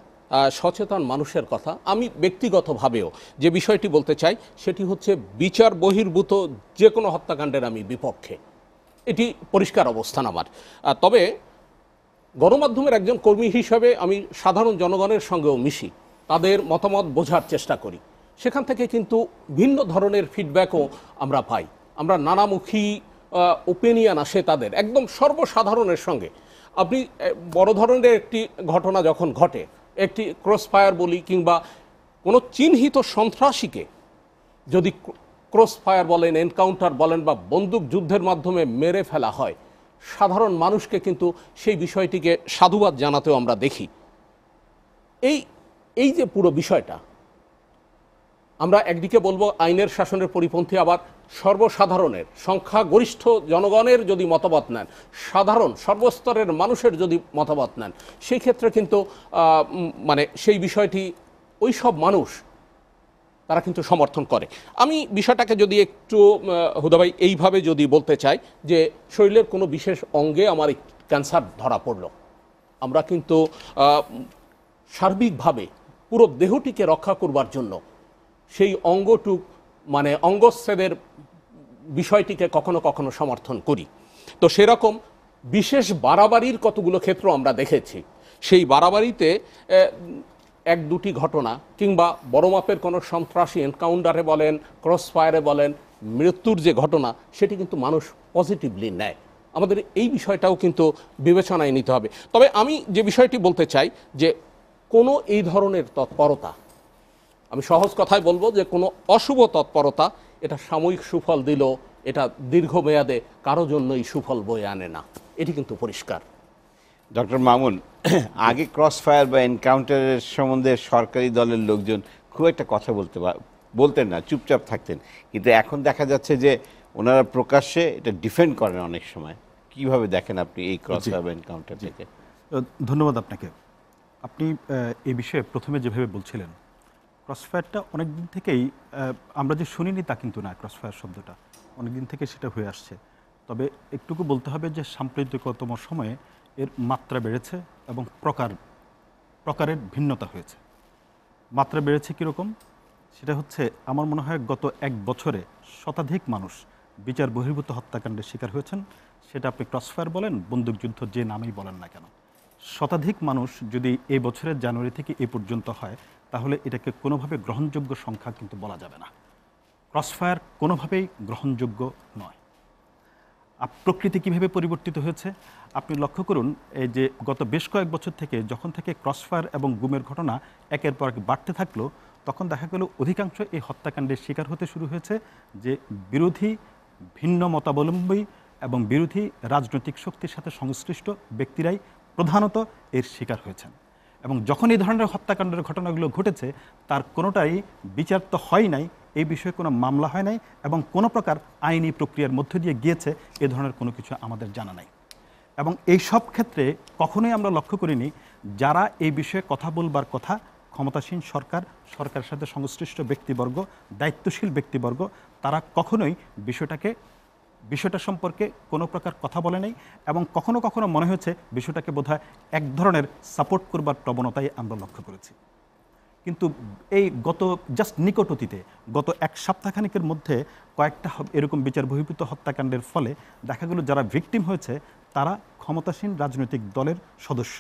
সচেতন মানুষের কথা আমি ব্যক্তিগতভাবেও যে বিষয়টি বলতে চাই সেটি হচ্ছে বিচার বহির্ভূত যে কোনো হত্যাকাণ্ডের আমি বিপক্ষে এটি পরিষ্কার অবস্থান আমার তবে গণমাধ্যমের একজন কর্মী হিসাবে আমি সাধারণ জনগণের সঙ্গেও মিশি তাদের মতামত বোঝার চেষ্টা করি সেখান থেকে কিন্তু ভিন্ন ধরনের ফিডব্যাকও আমরা পাই আমরা নানামুখী ওপিনিয়ন আসে তাদের একদম সর্বসাধারণের সঙ্গে আপনি বড় ধরনের একটি ঘটনা যখন ঘটে একটি ক্রস ফায়ার বলি কিংবা কোনো চিহ্নিত সন্ত্রাসীকে যদি ক্রস ফায়ার বলেন এনকাউন্টার বলেন বা বন্দুক যুদ্ধের মাধ্যমে মেরে ফেলা হয় সাধারণ মানুষকে কিন্তু সেই বিষয়টিকে সাধুবাদ জানাতেও আমরা দেখি এই এই যে পুরো বিষয়টা আমরা একদিকে বলবো আইনের শাসনের পরিপন্থী আবার সর্বসাধারণের সংখ্যাগরিষ্ঠ জনগণের যদি মতামত নেন সাধারণ সর্বস্তরের মানুষের যদি মতামত নেন সেই ক্ষেত্রে কিন্তু মানে সেই বিষয়টি ওই সব মানুষ তারা কিন্তু সমর্থন করে আমি বিষয়টাকে যদি একটু হুদাভাই এইভাবে যদি বলতে চাই যে শরীরের কোনো বিশেষ অঙ্গে আমার ক্যান্সার ধরা পড়ল আমরা কিন্তু সার্বিকভাবে পুরো দেহটিকে রক্ষা করবার জন্য সেই অঙ্গটুক মানে অঙ্গচ্ছেদের বিষয়টিকে কখনো কখনো সমর্থন করি তো সেরকম বিশেষ বাড়াবাড়ির কতগুলো ক্ষেত্র আমরা দেখেছি সেই বাড়াবাড়িতে এক দুটি ঘটনা কিংবা বড় মাপের কোনো সন্ত্রাসী এনকাউন্টারে বলেন ক্রস ফায়ারে বলেন মৃত্যুর যে ঘটনা সেটি কিন্তু মানুষ পজিটিভলি নেয় আমাদের এই বিষয়টাও কিন্তু বিবেচনায় নিতে হবে তবে আমি যে বিষয়টি বলতে চাই যে কোনো এই ধরনের তৎপরতা আমি সহজ কথায় বলবো যে কোনো অশুভ তৎপরতা এটা সাময়িক সুফল দিল এটা দীর্ঘমেয়াদে কারো জন্যই সুফল বয়ে আনে না এটি কিন্তু পরিষ্কার
ডক্টর মামুন আগে ক্রস ফায়ার বা এনকাউন্টারের সম্বন্ধে সরকারি দলের লোকজন খুব একটা কথা বলতে বলতেন না চুপচাপ থাকতেন কিন্তু এখন দেখা যাচ্ছে যে ওনারা প্রকাশ্যে এটা ডিফেন্ড করেন অনেক সময় কিভাবে দেখেন আপনি এই ক্রস ফায়ার বা এনকাউন্টার থেকে
ধন্যবাদ আপনাকে আপনি এ বিষয়ে প্রথমে যেভাবে বলছিলেন ক্রসফায়ারটা অনেক দিন থেকেই আমরা যে শুনিনি তা কিন্তু না ক্রসফায়ার শব্দটা অনেক দিন থেকে সেটা হয়ে আসছে তবে একটুকু বলতে হবে যে সাম্প্রতিকতম সময়ে এর মাত্রা বেড়েছে এবং প্রকার প্রকারের ভিন্নতা হয়েছে মাত্রা বেড়েছে কীরকম সেটা হচ্ছে আমার মনে হয় গত এক বছরে শতাধিক মানুষ বিচার বহির্ভূত হত্যাকাণ্ডের শিকার হয়েছেন সেটা আপনি ক্রসফায়ার বলেন বন্দুকযুদ্ধ যে নামেই বলেন না কেন শতাধিক মানুষ যদি এই বছরের জানুয়ারি থেকে এ পর্যন্ত হয় তাহলে এটাকে কোনোভাবে গ্রহণযোগ্য সংখ্যা কিন্তু বলা যাবে না ক্রসফায়ার কোনোভাবেই গ্রহণযোগ্য নয় প্রকৃতি কীভাবে পরিবর্তিত হয়েছে আপনি লক্ষ্য করুন এই যে গত বেশ কয়েক বছর থেকে যখন থেকে ক্রসফায়ার এবং গুমের ঘটনা একের পর এক বাড়তে থাকলো তখন দেখা গেল অধিকাংশ এই হত্যাকাণ্ডের শিকার হতে শুরু হয়েছে যে বিরোধী ভিন্ন মতাবলম্বী এবং বিরোধী রাজনৈতিক শক্তির সাথে সংশ্লিষ্ট ব্যক্তিরাই প্রধানত এর শিকার হয়েছেন এবং যখন এই ধরনের হত্যাকাণ্ডের ঘটনাগুলো ঘটেছে তার কোনোটাই বিচার তো হয় নাই এই বিষয়ে কোনো মামলা হয় নাই এবং কোনো প্রকার আইনি প্রক্রিয়ার মধ্য দিয়ে গিয়েছে এ ধরনের কোনো কিছু আমাদের জানা নাই এবং এই সব ক্ষেত্রে কখনোই আমরা লক্ষ্য করিনি যারা এই বিষয়ে কথা বলবার কথা ক্ষমতাসীন সরকার সরকারের সাথে সংশ্লিষ্ট ব্যক্তিবর্গ দায়িত্বশীল ব্যক্তিবর্গ তারা কখনোই বিষয়টাকে বিষয়টা সম্পর্কে কোনো প্রকার কথা বলে নেই এবং কখনো কখনো মনে হয়েছে বিষয়টাকে বোধহয় এক ধরনের সাপোর্ট করবার প্রবণতাই আমরা লক্ষ্য করেছি কিন্তু এই গত জাস্ট নিকট অতীতে গত এক সপ্তাহখানিকের মধ্যে কয়েকটা এরকম বিচার বহির্ভূত হত্যাকাণ্ডের ফলে দেখা গেল যারা ভিকটিম হয়েছে তারা ক্ষমতাসীন রাজনৈতিক দলের সদস্য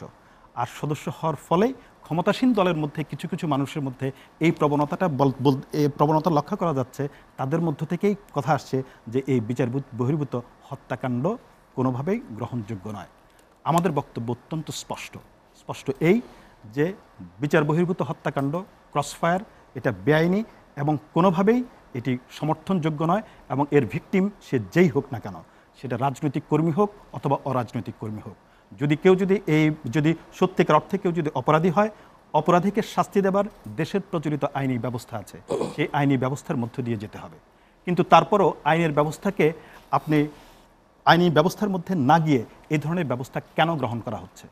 আর সদস্য হওয়ার ফলেই ক্ষমতাসীন দলের মধ্যে কিছু কিছু মানুষের মধ্যে এই প্রবণতাটা প্রবণতা লক্ষ্য করা যাচ্ছে তাদের মধ্য থেকেই কথা আসছে যে এই বিচার বহির্ভূত হত্যাকাণ্ড কোনোভাবেই গ্রহণযোগ্য নয় আমাদের বক্তব্য অত্যন্ত স্পষ্ট স্পষ্ট এই যে বিচার বহির্ভূত হত্যাকাণ্ড ক্রসফায়ার এটা বেআইনি এবং কোনোভাবেই এটি সমর্থনযোগ্য নয় এবং এর ভিকটিম সে যেই হোক না কেন সেটা রাজনৈতিক কর্মী হোক অথবা অরাজনৈতিক কর্মী হোক যদি কেউ যদি এই যদি সত্যিকার অর্থে কেউ যদি অপরাধী হয় অপরাধীকে শাস্তি দেবার দেশের প্রচলিত আইনি ব্যবস্থা আছে সেই আইনি ব্যবস্থার মধ্য দিয়ে যেতে হবে কিন্তু তারপরও আইনের ব্যবস্থাকে আপনি আইনি ব্যবস্থার মধ্যে না গিয়ে এই ধরনের ব্যবস্থা কেন গ্রহণ করা হচ্ছে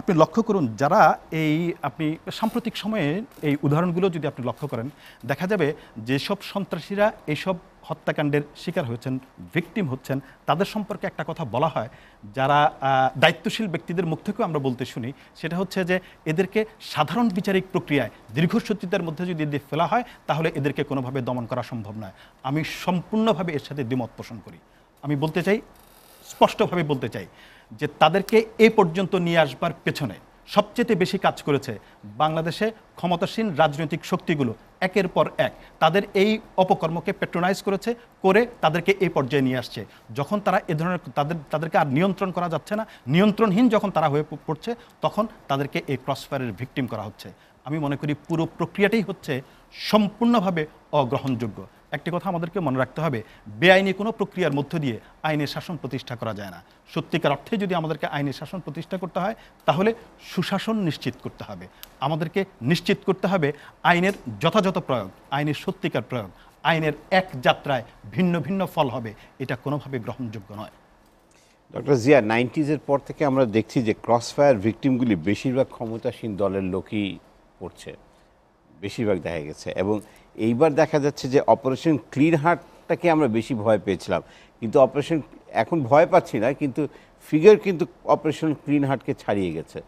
আপনি লক্ষ্য করুন যারা এই আপনি সাম্প্রতিক সময়ে এই উদাহরণগুলো যদি আপনি লক্ষ্য করেন দেখা যাবে যেসব সন্ত্রাসীরা এইসব হত্যাকাণ্ডের শিকার হয়েছেন ভিকটিম হচ্ছেন তাদের সম্পর্কে একটা কথা বলা হয় যারা দায়িত্বশীল ব্যক্তিদের মুখ থেকেও আমরা বলতে শুনি সেটা হচ্ছে যে এদেরকে সাধারণ বিচারিক প্রক্রিয়ায় দীর্ঘসূত্রিতার মধ্যে যদি এদের ফেলা হয় তাহলে এদেরকে কোনোভাবে দমন করা সম্ভব নয় আমি সম্পূর্ণভাবে এর সাথে দ্বিমত পোষণ করি আমি বলতে চাই স্পষ্টভাবে বলতে চাই যে তাদেরকে এ পর্যন্ত নিয়ে আসবার পেছনে সবচেয়ে বেশি কাজ করেছে বাংলাদেশে ক্ষমতাসীন রাজনৈতিক শক্তিগুলো একের পর এক তাদের এই অপকর্মকে পেট্রোনাইজ করেছে করে তাদেরকে এই পর্যায়ে নিয়ে আসছে যখন তারা এ ধরনের তাদের তাদেরকে আর নিয়ন্ত্রণ করা যাচ্ছে না নিয়ন্ত্রণহীন যখন তারা হয়ে পড়ছে তখন তাদেরকে এই ক্রসফায়ারের ভিকটিম করা হচ্ছে আমি মনে করি পুরো প্রক্রিয়াটাই হচ্ছে সম্পূর্ণভাবে অগ্রহণযোগ্য একটি কথা আমাদেরকে মনে রাখতে হবে বেআইনি কোনো প্রক্রিয়ার মধ্য দিয়ে আইনের শাসন প্রতিষ্ঠা করা যায় না সত্যিকার অর্থে যদি আমাদেরকে আইনের শাসন প্রতিষ্ঠা করতে হয় তাহলে সুশাসন নিশ্চিত করতে হবে আমাদেরকে নিশ্চিত করতে হবে আইনের যথাযথ প্রয়োগ আইনের সত্যিকার প্রয়োগ আইনের এক যাত্রায় ভিন্ন ভিন্ন ফল হবে এটা কোনোভাবে গ্রহণযোগ্য নয়
ডক্টর জিয়া নাইনটিজের পর থেকে আমরা দেখছি যে ক্রস ফায়ার ভিকটিমগুলি বেশিরভাগ ক্ষমতাসীন দলের লোকই পড়ছে বেশিরভাগ দেখা গেছে এবং এইবার দেখা যাচ্ছে যে অপারেশন ক্লিন হার্টটাকে আমরা বেশি ভয় পেয়েছিলাম কিন্তু অপারেশন এখন ভয় পাচ্ছি না কিন্তু ফিগার কিন্তু অপারেশন ক্লিন হার্টকে ছাড়িয়ে গেছে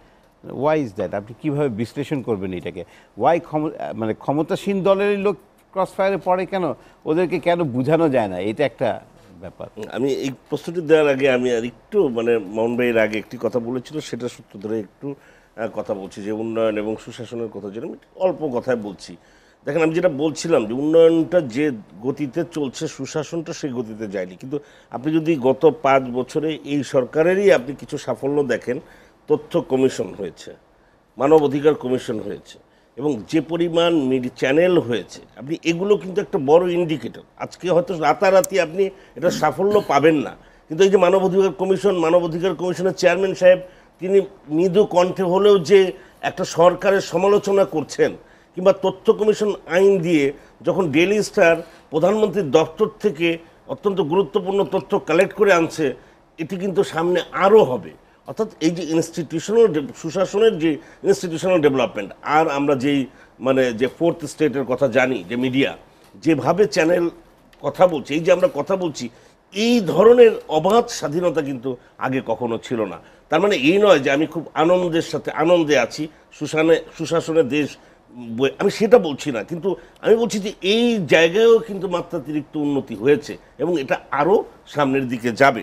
ওয়াই ইজ দ্যাট আপনি কীভাবে বিশ্লেষণ করবেন এটাকে ওয়াই ক্ষম মানে ক্ষমতাসীন দলের লোক ক্রস ফায়ারে পড়ে কেন ওদেরকে কেন বোঝানো যায় না এটা একটা ব্যাপার
আমি এই প্রস্তুতি দেওয়ার আগে আমি আর একটু মানে মোহন ভাইয়ের আগে একটি কথা বলেছিল সেটা সূত্র ধরে একটু কথা বলছি যে উন্নয়ন এবং সুশাসনের কথা যেরকম অল্প কথায় বলছি দেখেন আমি যেটা বলছিলাম যে উন্নয়নটা যে গতিতে চলছে সুশাসনটা সেই গতিতে যায়নি কিন্তু আপনি যদি গত পাঁচ বছরে এই সরকারেরই আপনি কিছু সাফল্য দেখেন তথ্য কমিশন হয়েছে মানব অধিকার কমিশন হয়েছে এবং যে পরিমাণ মিড চ্যানেল হয়েছে আপনি এগুলো কিন্তু একটা বড় ইন্ডিকেটর আজকে হয়তো রাতারাতি আপনি এটা সাফল্য পাবেন না কিন্তু এই যে মানব অধিকার কমিশন মানব অধিকার কমিশনের চেয়ারম্যান সাহেব তিনি মৃদু কণ্ঠে হলেও যে একটা সরকারের সমালোচনা করছেন কিংবা তথ্য কমিশন আইন দিয়ে যখন ডেলি স্টার প্রধানমন্ত্রীর দপ্তর থেকে অত্যন্ত গুরুত্বপূর্ণ তথ্য কালেক্ট করে আনছে এটি কিন্তু সামনে আরও হবে অর্থাৎ এই যে ইনস্টিটিউশনাল সুশাসনের যে ইনস্টিটিউশনাল ডেভেলপমেন্ট আর আমরা যেই মানে যে ফোর্থ স্টেটের কথা জানি যে মিডিয়া যেভাবে চ্যানেল কথা বলছে এই যে আমরা কথা বলছি এই ধরনের অবাধ স্বাধীনতা কিন্তু আগে কখনো ছিল না তার মানে এই নয় যে আমি খুব আনন্দের সাথে আনন্দে আছি সুশানে সুশাসনে দেশ আমি সেটা বলছি না কিন্তু আমি বলছি যে এই জায়গায়ও কিন্তু মাত্রাতিরিক্ত উন্নতি হয়েছে এবং এটা আরও সামনের দিকে যাবে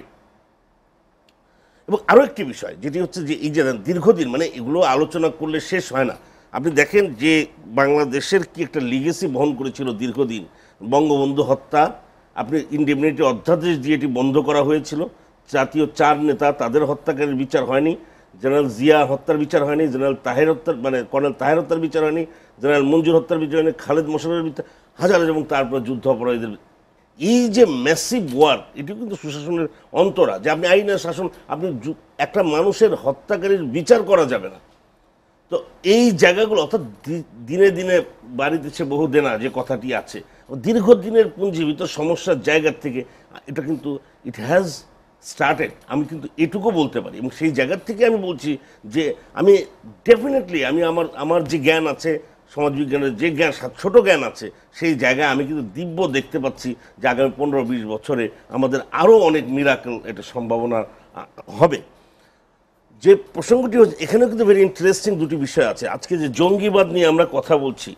এবং আরও একটি বিষয় যেটি হচ্ছে যে এই যে দীর্ঘদিন মানে এগুলো আলোচনা করলে শেষ হয় না আপনি দেখেন যে বাংলাদেশের কি একটা লিগেসি বহন করেছিল দীর্ঘদিন বঙ্গবন্ধু হত্যা আপনি ইন্ডিমনিটি অধ্যাদেশ দিয়ে এটি বন্ধ করা হয়েছিল জাতীয় চার নেতা তাদের হত্যাকারীর বিচার হয়নি জেনারেল জিয়া হত্যার বিচার হয়নি জেনারেল তাহের হত্যার মানে কর্নেল তাহের হত্যার বিচার হয়নি জেনারেল মঞ্জুর হত্যার বিচার হয়নি খালেদ মোশারের বিচার হাজার এবং তারপরে যুদ্ধ অপরাধীদের এই যে ম্যাসিভ ওয়ার্ক এটি কিন্তু সুশাসনের অন্তরা যে আপনি আইনের শাসন আপনি একটা মানুষের হত্যাকারীর বিচার করা যাবে না তো এই জায়গাগুলো অর্থাৎ দিনে দিনে বাড়িতেছে বহু দেনা যে কথাটি আছে দীর্ঘদিনের পুঞ্জীবিত সমস্যার জায়গার থেকে এটা কিন্তু ইট হ্যাজ স্টার্টেড আমি কিন্তু এটুকু বলতে পারি এবং সেই জায়গার থেকে আমি বলছি যে আমি ডেফিনেটলি আমি আমার আমার যে জ্ঞান আছে সমাজবিজ্ঞানের যে জ্ঞান ছোটো জ্ঞান আছে সেই জায়গায় আমি কিন্তু দিব্য দেখতে পাচ্ছি যে আগামী পনেরো বিশ বছরে আমাদের আরও অনেক মিরাকল এটা সম্ভাবনা হবে যে প্রসঙ্গটি হচ্ছে এখানেও কিন্তু ভেরি ইন্টারেস্টিং দুটি বিষয় আছে আজকে যে জঙ্গিবাদ নিয়ে আমরা কথা বলছি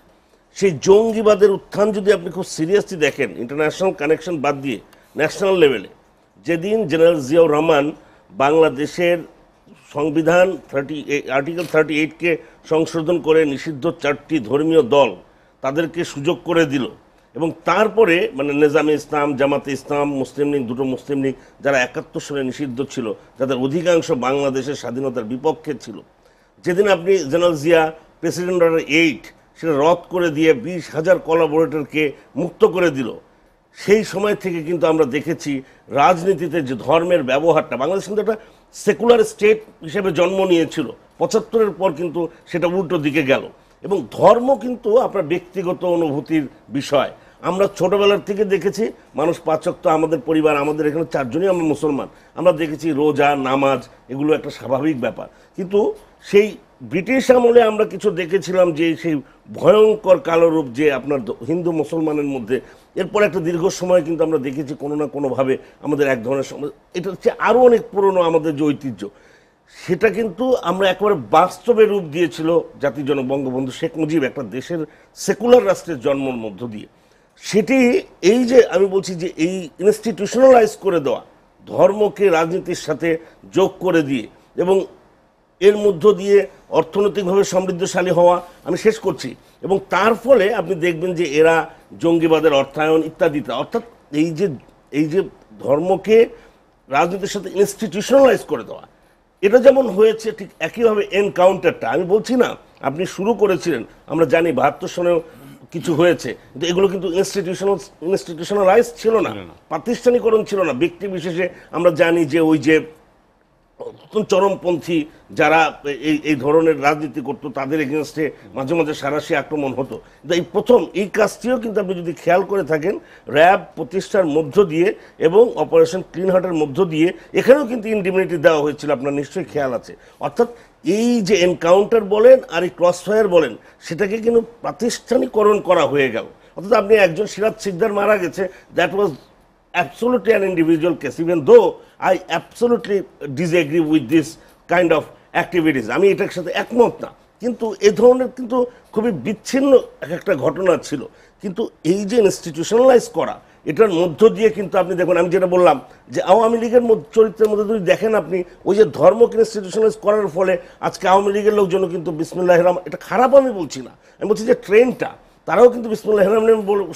সেই জঙ্গিবাদের উত্থান যদি আপনি খুব সিরিয়াসলি দেখেন ইন্টারন্যাশনাল কানেকশন বাদ দিয়ে ন্যাশনাল লেভেলে যেদিন জেনারেল জিয়াউর রহমান বাংলাদেশের সংবিধান থার্টি আর্টিকেল থার্টি এইটকে সংশোধন করে নিষিদ্ধ চারটি ধর্মীয় দল তাদেরকে সুযোগ করে দিল এবং তারপরে মানে নিজামে ইসলাম জামাতে ইসলাম মুসলিম লীগ দুটো মুসলিম লীগ যারা একাত্তর সালে নিষিদ্ধ ছিল যাদের অধিকাংশ বাংলাদেশের স্বাধীনতার বিপক্ষে ছিল যেদিন আপনি general Zia president order eight সেটা রদ করে দিয়ে বিশ হাজার কলাবোরেটরকে মুক্ত করে দিল সেই সময় থেকে কিন্তু আমরা দেখেছি রাজনীতিতে যে ধর্মের ব্যবহারটা বাংলাদেশ কিন্তু একটা সেকুলার স্টেট হিসেবে জন্ম নিয়েছিল পঁচাত্তরের পর কিন্তু সেটা উল্টো দিকে গেল এবং ধর্ম কিন্তু আপনার ব্যক্তিগত অনুভূতির বিষয় আমরা ছোটবেলার থেকে দেখেছি মানুষ পাচক তো আমাদের পরিবার আমাদের এখানে চারজনই আমরা মুসলমান আমরা দেখেছি রোজা নামাজ এগুলো একটা স্বাভাবিক ব্যাপার কিন্তু সেই ব্রিটিশ আমলে আমরা কিছু দেখেছিলাম যে সেই ভয়ঙ্কর কালরূপ যে আপনার হিন্দু মুসলমানের মধ্যে এরপর একটা দীর্ঘ সময় কিন্তু আমরা দেখেছি কোনো না কোনোভাবে আমাদের এক ধরনের এটা হচ্ছে আরও অনেক পুরনো আমাদের যে ঐতিহ্য সেটা কিন্তু আমরা একবারে বাস্তবে রূপ দিয়েছিল জাতির জন্য বঙ্গবন্ধু শেখ মুজিব একটা দেশের সেকুলার রাষ্ট্রের জন্মর মধ্য দিয়ে সেটি এই যে আমি বলছি যে এই ইনস্টিটিউশনালাইজ করে দেওয়া ধর্মকে রাজনীতির সাথে যোগ করে দিয়ে এবং এর মধ্য দিয়ে অর্থনৈতিকভাবে সমৃদ্ধশালী হওয়া আমি শেষ করছি এবং তার ফলে আপনি দেখবেন যে এরা জঙ্গিবাদের অর্থায়ন ইত্যাদিতে অর্থাৎ এই যে এই যে ধর্মকে রাজনীতির সাথে ইনস্টিটিউশনালাইজ করে দেওয়া এটা যেমন হয়েছে ঠিক একইভাবে এনকাউন্টারটা আমি বলছি না আপনি শুরু করেছিলেন আমরা জানি বাহাত্তর সনেও কিছু হয়েছে কিন্তু এগুলো কিন্তু ইনস্টিটিউশনাল ইনস্টিটিউশনালাইজ ছিল না প্রাতিষ্ঠানিকরণ ছিল না ব্যক্তি বিশেষে আমরা জানি যে ওই যে চরমপন্থী যারা এই এই ধরনের রাজনীতি করতো তাদের এগেনস্টে মাঝে মাঝে সারাশি আক্রমণ হতো এই প্রথম এই কাজটিও কিন্তু আপনি যদি খেয়াল করে থাকেন র্যাব প্রতিষ্ঠার মধ্য দিয়ে এবং অপারেশন ক্লিন হার্টের মধ্য দিয়ে এখানেও কিন্তু ইনডিমিনিটি দেওয়া হয়েছিল আপনার নিশ্চয়ই খেয়াল আছে অর্থাৎ এই যে এনকাউন্টার বলেন আর এই ক্রস ফায়ার বলেন সেটাকে কিন্তু প্রাতিষ্ঠানিকরণ করা হয়ে গেল অর্থাৎ আপনি একজন সিরাজ সিকদার মারা গেছে that was absolutely an individual case even though I absolutely disagree with this kind of activities আমি এটার সাথে একমত না কিন্তু এ ধরনের কিন্তু খুবই বিচ্ছিন্ন এক একটা ঘটনা ছিল কিন্তু এই যে ইনস্টিটিউশনালাইজ করা এটার মধ্য দিয়ে কিন্তু আপনি দেখুন আমি যেটা বললাম যে আওয়ামী লীগের চরিত্রের মধ্যে যদি দেখেন আপনি ওই যে ধর্মকে ইনস্টিটিউশনালাইজ করার ফলে আজকে আওয়ামী লীগের লোকজন কিন্তু বিসমুল্লাহ এটা খারাপ আমি বলছি না আমি বলছি যে ট্রেনটা তারাও কিন্তু বিসমুল্লাহ রহমান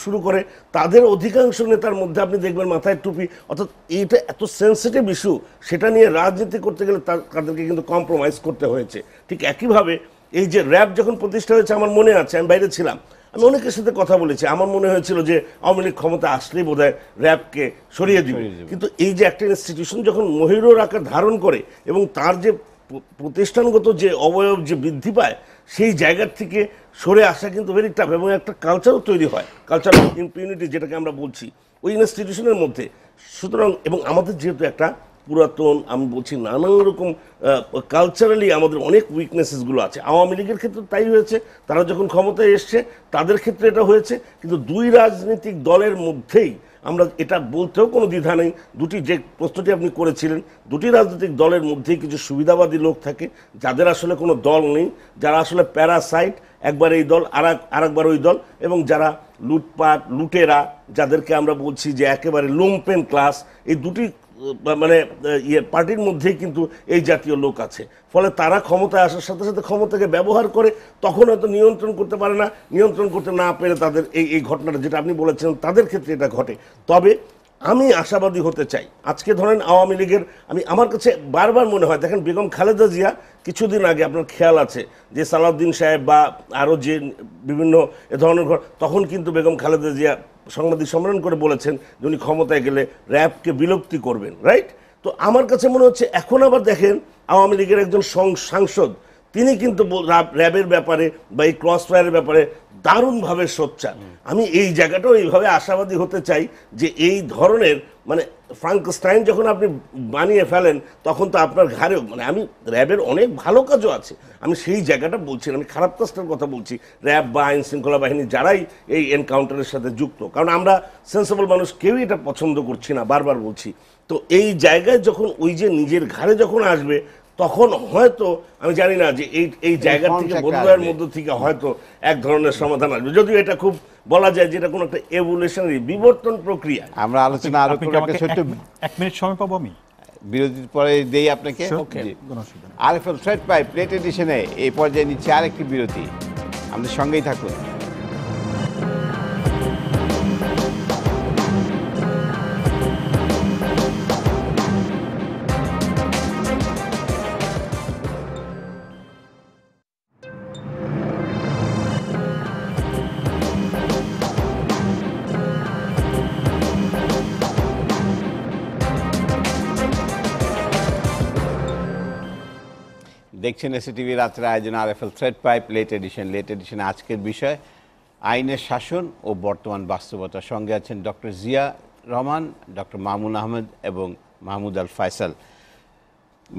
শুরু করে তাদের অধিকাংশ নেতার মধ্যে আপনি দেখবেন মাথায় টুপি অর্থাৎ এইটা এত সেন্সিটিভ ইস্যু সেটা নিয়ে রাজনীতি করতে গেলে তাদেরকে কিন্তু কম্প্রোমাইজ করতে হয়েছে ঠিক একইভাবে এই যে র্যাব যখন প্রতিষ্ঠা হয়েছে আমার মনে আছে আমি বাইরে ছিলাম আমি অনেকের সাথে কথা বলেছি আমার মনে হয়েছিল যে আওয়ামী লীগ ক্ষমতা আসলেই বোধ হয় র্যাবকে সরিয়ে দিবে কিন্তু এই যে একটা ইনস্টিটিউশন যখন মহিরুর আকার ধারণ করে এবং তার যে প্রতিষ্ঠানগত যে অবয়ব যে বৃদ্ধি পায় সেই জায়গার থেকে সরে আসা কিন্তু ভেরি টাফ এবং একটা কালচারও তৈরি হয় কালচার অফ ইম্পিউনিটি যেটাকে আমরা বলছি ওই ইনস্টিটিউশনের মধ্যে সুতরাং এবং আমাদের যেহেতু একটা পুরাতন আমি বলছি নানান রকম কালচারালি আমাদের অনেক উইকনেসেসগুলো আছে আওয়ামী লীগের ক্ষেত্রে তাই হয়েছে তারা যখন ক্ষমতায় এসছে তাদের ক্ষেত্রে এটা হয়েছে কিন্তু দুই রাজনৈতিক দলের মধ্যেই আমরা এটা বলতেও কোনো দ্বিধা নেই দুটি যে প্রশ্নটি আপনি করেছিলেন দুটি রাজনৈতিক দলের মধ্যেই কিছু সুবিধাবাদী লোক থাকে যাদের আসলে কোনো দল নেই যারা আসলে প্যারাসাইট একবার এই দল আর আরেকবার ওই দল এবং যারা লুটপাট লুটেরা যাদেরকে আমরা বলছি যে একেবারে লোমপেন ক্লাস এই দুটি মানে ইয়ে পার্টির মধ্যেই কিন্তু এই জাতীয় লোক আছে ফলে তারা ক্ষমতায় আসার সাথে সাথে ক্ষমতাকে ব্যবহার করে তখন হয়তো নিয়ন্ত্রণ করতে পারে না নিয়ন্ত্রণ করতে না পেরে তাদের এই এই ঘটনাটা যেটা আপনি বলেছেন তাদের ক্ষেত্রে এটা ঘটে তবে আমি আশাবাদী হতে চাই আজকে ধরেন আওয়ামী লীগের আমি আমার কাছে বারবার মনে হয় দেখেন বেগম খালেদা জিয়া কিছুদিন আগে আপনার খেয়াল আছে যে সালাউদ্দিন সাহেব বা আরও যে বিভিন্ন এ ধরনের তখন কিন্তু বেগম খালেদা জিয়া সংবাদিক সম্মেলন করে বলেছেন যে উনি ক্ষমতায় গেলে র্যাবকে বিলুপ্তি করবেন রাইট তো আমার কাছে মনে হচ্ছে এখন আবার দেখেন আওয়ামী লীগের একজন সাংসদ তিনি কিন্তু র্যাবের ব্যাপারে বা এই ক্রস ফায়ারের ব্যাপারে দারুণভাবে সোচ্চার আমি এই জায়গাটাও এইভাবে আশাবাদী হতে চাই যে এই ধরনের মানে ফ্রাঙ্ক স্টাইন যখন আপনি বানিয়ে ফেলেন তখন তো আপনার ঘাড়েও মানে আমি র্যাবের অনেক ভালো কাজও আছে আমি সেই জায়গাটা বলছি আমি খারাপ কাজটার কথা বলছি র্যাব বা আইন শৃঙ্খলা বাহিনী যারাই এই এনকাউন্টারের সাথে যুক্ত কারণ আমরা সেন্সেবল মানুষ কেউই এটা পছন্দ করছি না বারবার বলছি তো এই জায়গায় যখন ওই যে নিজের ঘাড়ে যখন আসবে তখন হয়তো আমি জানি না যে এই এই জায়গা থেকে বন্ধুদের মধ্যে থেকে হয়তো এক ধরনের সমাধান আসবে যদিও এটা খুব বলা যায় যেটা কোনো একটা এভুলেশনারি বিবর্তন প্রক্রিয়া আমরা
আলোচনা আরো ছোট
এক মিনিট সময় পাবো আমি
বিরতির পরে দেই
আপনাকে
আরএফএল থ্রেড পাই প্লেট এডিশনে এই পর্যায়ে নিচ্ছে আরেকটি বিরতি আমাদের সঙ্গেই থাকুন দেখছেন এসি টিভি রাত্রে আয়োজন R F L thread pipe late edition late edition আজকের বিষয় আইনের শাসন ও বর্তমান বাস্তবতার সঙ্গে আছেন ডক্টর জিয়া রহমান ডক্টর মামুন আহমেদ এবং মাহমুদ আল ফয়সাল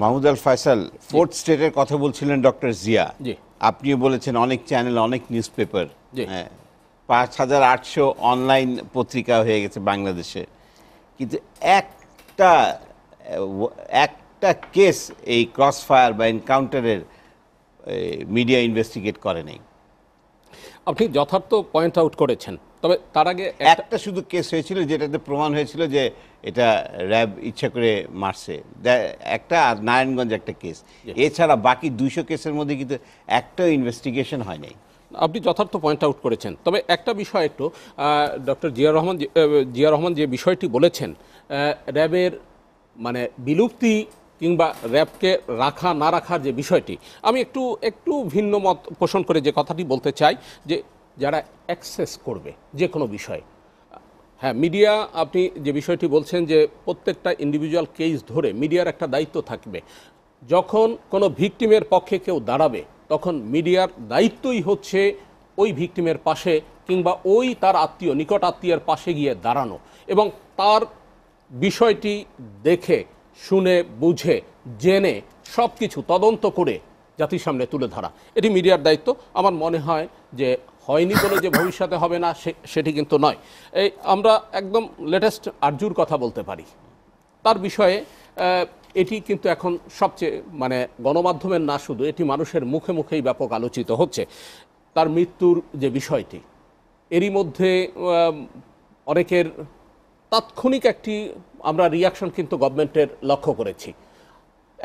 মাহমুদ আল ফয়সাল ফোর্থ স্টেটের কথা বলছিলেন ডক্টর জিয়া আপনিও বলেছেন অনেক চ্যানেল অনেক নিউজ পেপার হ্যাঁ। পাঁচ হাজার আটশো অনলাইন পত্রিকা হয়ে গেছে বাংলাদেশে কিন্তু একটা এক একটা কেস এই ক্রস ফায়ার বা এনকাউন্টারের মিডিয়া ইনভেস্টিগেট করে নেই আপনি যথার্থ পয়েন্ট আউট করেছেন তবে তার আগে একটা শুধু কেস হয়েছিল যেটাতে প্রমাণ হয়েছিল যে এটা র্যাব ইচ্ছা করে মারছে একটা আর নারায়ণগঞ্জ একটা
কেস এছাড়া বাকি দুইশো কেসের মধ্যে কিন্তু একটাও ইনভেস্টিগেশন হয় নাই আপনি যথার্থ পয়েন্ট আউট করেছেন তবে একটা বিষয় একটু ডক্টর জিয়া রহমান জিয়া রহমান যে বিষয়টি বলেছেন র্যাবের মানে বিলুপ্তি কিংবা র্যাবকে রাখা না রাখার যে বিষয়টি আমি একটু একটু ভিন্ন মত পোষণ করে যে কথাটি বলতে চাই যে যারা অ্যাক্সেস করবে যে কোনো বিষয়ে হ্যাঁ মিডিয়া আপনি যে বিষয়টি বলছেন যে প্রত্যেকটা ইন্ডিভিজুয়াল কেস ধরে মিডিয়ার একটা দায়িত্ব থাকবে যখন কোনো ভিকটিমের পক্ষে কেউ দাঁড়াবে তখন মিডিয়ার দায়িত্বই হচ্ছে ওই ভিকটিমের পাশে কিংবা ওই তার আত্মীয় নিকট আত্মীয়ের পাশে গিয়ে দাঁড়ানো এবং তার বিষয়টি দেখে শুনে বুঝে জেনে সব কিছু তদন্ত করে জাতির সামনে তুলে ধরা এটি মিডিয়ার দায়িত্ব আমার মনে হয় যে হয়নি বলে যে ভবিষ্যতে হবে না সেটি কিন্তু নয় এই আমরা একদম লেটেস্ট আরজুর কথা বলতে পারি তার বিষয়ে এটি কিন্তু এখন সবচেয়ে মানে গণমাধ্যমের না শুধু এটি মানুষের মুখে মুখেই ব্যাপক আলোচিত হচ্ছে তার মৃত্যুর যে বিষয়টি এরই মধ্যে অনেকের তাৎক্ষণিক একটি আমরা রিয়াকশন কিন্তু গভর্নমেন্টের লক্ষ্য করেছি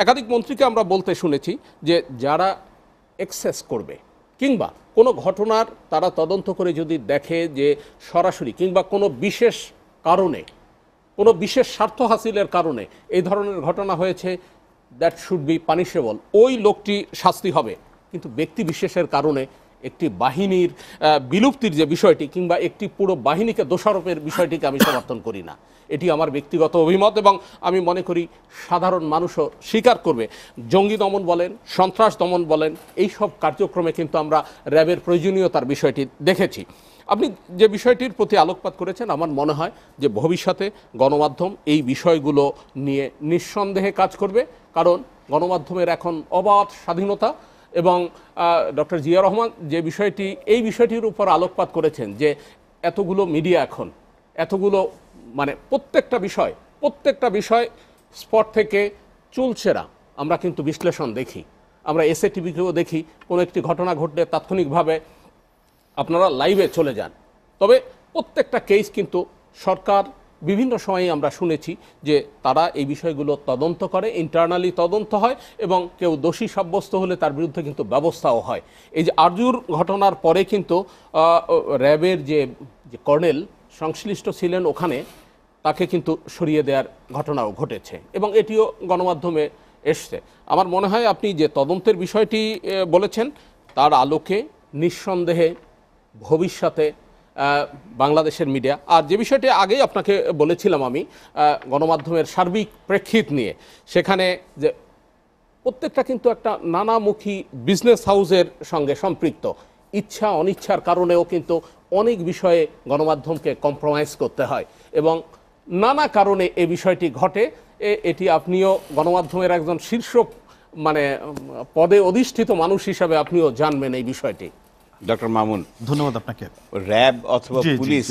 একাধিক মন্ত্রীকে আমরা বলতে শুনেছি যে যারা এক্সেস করবে কিংবা কোনো ঘটনার তারা তদন্ত করে যদি দেখে যে সরাসরি কিংবা কোনো বিশেষ কারণে কোনো বিশেষ স্বার্থ হাসিলের কারণে এই ধরনের ঘটনা হয়েছে দ্যাট শুড বি পানিশেবল ওই লোকটি শাস্তি হবে কিন্তু ব্যক্তি বিশেষের কারণে একটি বাহিনীর বিলুপ্তির যে বিষয়টি কিংবা একটি পুরো বাহিনীকে দোষারোপের বিষয়টিকে আমি সমর্থন করি না এটি আমার ব্যক্তিগত অভিমত এবং আমি মনে করি সাধারণ মানুষও স্বীকার করবে জঙ্গি দমন বলেন সন্ত্রাস দমন বলেন এই সব কার্যক্রমে কিন্তু আমরা র্যাবের প্রয়োজনীয়তার বিষয়টি দেখেছি আপনি যে বিষয়টির প্রতি আলোকপাত করেছেন আমার মনে হয় যে ভবিষ্যতে গণমাধ্যম এই বিষয়গুলো নিয়ে নিঃসন্দেহে কাজ করবে কারণ গণমাধ্যমের এখন অবাধ স্বাধীনতা এবং ডক্টর জিয়া রহমান যে বিষয়টি এই বিষয়টির উপর আলোকপাত করেছেন যে এতগুলো মিডিয়া এখন এতগুলো মানে প্রত্যেকটা বিষয় প্রত্যেকটা বিষয় স্পট থেকে চলছে না আমরা কিন্তু বিশ্লেষণ দেখি আমরা এসএ টিভিতেও দেখি কোনো একটি ঘটনা ঘটলে তাৎক্ষণিকভাবে আপনারা লাইভে চলে যান তবে প্রত্যেকটা কেস কিন্তু সরকার বিভিন্ন সময়ে আমরা শুনেছি যে তারা এই বিষয়গুলো তদন্ত করে ইন্টারনালি তদন্ত হয় এবং কেউ দোষী সাব্যস্ত হলে তার বিরুদ্ধে কিন্তু ব্যবস্থাও হয় এই যে আর্জুর ঘটনার পরে কিন্তু র্যাবের যে কর্নেল সংশ্লিষ্ট ছিলেন ওখানে তাকে কিন্তু সরিয়ে দেওয়ার ঘটনাও ঘটেছে এবং এটিও গণমাধ্যমে এসছে আমার মনে হয় আপনি যে তদন্তের বিষয়টি বলেছেন তার আলোকে নিঃসন্দেহে ভবিষ্যতে বাংলাদেশের মিডিয়া আর যে বিষয়টি আগেই আপনাকে বলেছিলাম আমি গণমাধ্যমের সার্বিক প্রেক্ষিত নিয়ে সেখানে যে প্রত্যেকটা কিন্তু একটা নানামুখী বিজনেস হাউসের সঙ্গে সম্পৃক্ত ইচ্ছা অনিচ্ছার কারণেও কিন্তু অনেক বিষয়ে গণমাধ্যমকে কম্প্রোমাইজ করতে হয় এবং নানা কারণে এ বিষয়টি ঘটে এটি আপনিও গণমাধ্যমের একজন শীর্ষ মানে পদে অধিষ্ঠিত মানুষ হিসাবে আপনিও জানবেন এই বিষয়টি
ডক্টর মামুন ধন্যবাদ আপনাকে র্যাব অথবা পুলিশ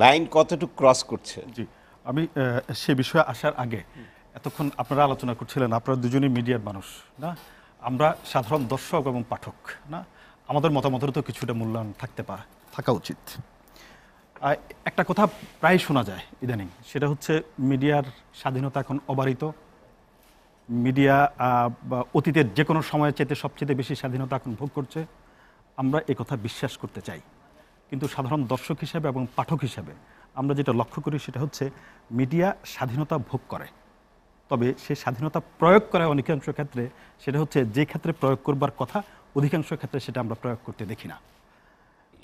লাইন কতটুকু ক্রস করছে জি
আমি সে বিষয়ে আসার আগে এতক্ষণ আপনারা আলোচনা করছিলেন আপনারা দুজনেই মিডিয়ার মানুষ না আমরা সাধারণ দর্শক এবং পাঠক না আমাদের মতামতের তো কিছুটা মূল্যায়ন থাকতে পারে থাকা উচিত একটা কথা প্রায় শোনা যায় ইদানিং সেটা হচ্ছে মিডিয়ার স্বাধীনতা এখন অবারিত মিডিয়া অতীতের যে কোনো সময়ের চাইতে সবচেয়ে বেশি স্বাধীনতা এখন ভোগ করছে আমরা কথা বিশ্বাস করতে চাই কিন্তু সাধারণ দর্শক হিসাবে এবং পাঠক হিসাবে আমরা যেটা লক্ষ্য করি সেটা হচ্ছে মিডিয়া স্বাধীনতা ভোগ করে তবে সে স্বাধীনতা প্রয়োগ করা অনেকাংশ ক্ষেত্রে সেটা হচ্ছে যে ক্ষেত্রে প্রয়োগ করবার কথা অধিকাংশ ক্ষেত্রে সেটা আমরা প্রয়োগ করতে দেখি না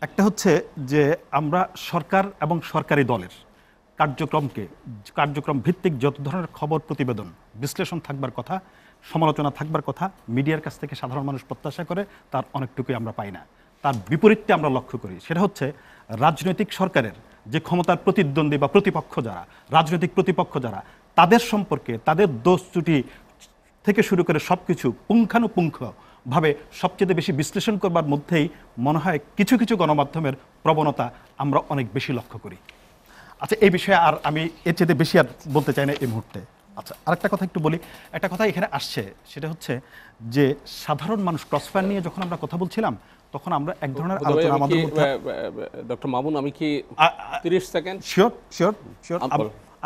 একটা হচ্ছে যে আমরা সরকার এবং সরকারি দলের কার্যক্রমকে কার্যক্রম ভিত্তিক যত ধরনের খবর প্রতিবেদন বিশ্লেষণ থাকবার কথা সমালোচনা থাকবার কথা মিডিয়ার কাছ থেকে সাধারণ মানুষ প্রত্যাশা করে তার অনেকটুকুই আমরা পাই না তার বিপরীতটি আমরা লক্ষ্য করি সেটা হচ্ছে রাজনৈতিক সরকারের যে ক্ষমতার প্রতিদ্বন্দ্বী বা প্রতিপক্ষ যারা রাজনৈতিক প্রতিপক্ষ যারা তাদের সম্পর্কে তাদের দোষ ত্রুটি থেকে শুরু করে সব কিছু পুঙ্খানুপুঙ্খভাবে সবচেয়ে বেশি বিশ্লেষণ করবার মধ্যেই মনে হয় কিছু কিছু গণমাধ্যমের প্রবণতা আমরা অনেক বেশি লক্ষ্য করি আচ্ছা এই বিষয়ে আর আমি এর চেয়ে বেশি আর বলতে চাই না এই মুহূর্তে আচ্ছা আরেকটা কথা একটু বলি একটা কথা এখানে আসছে সেটা হচ্ছে যে সাধারণ মানুষ ক্রসফায়ার নিয়ে যখন আমরা কথা বলছিলাম তখন আমরা এক ধরনের আলোচনা আমাদের
ডক্টর মামুন আমি কি 30 second
sure sure sure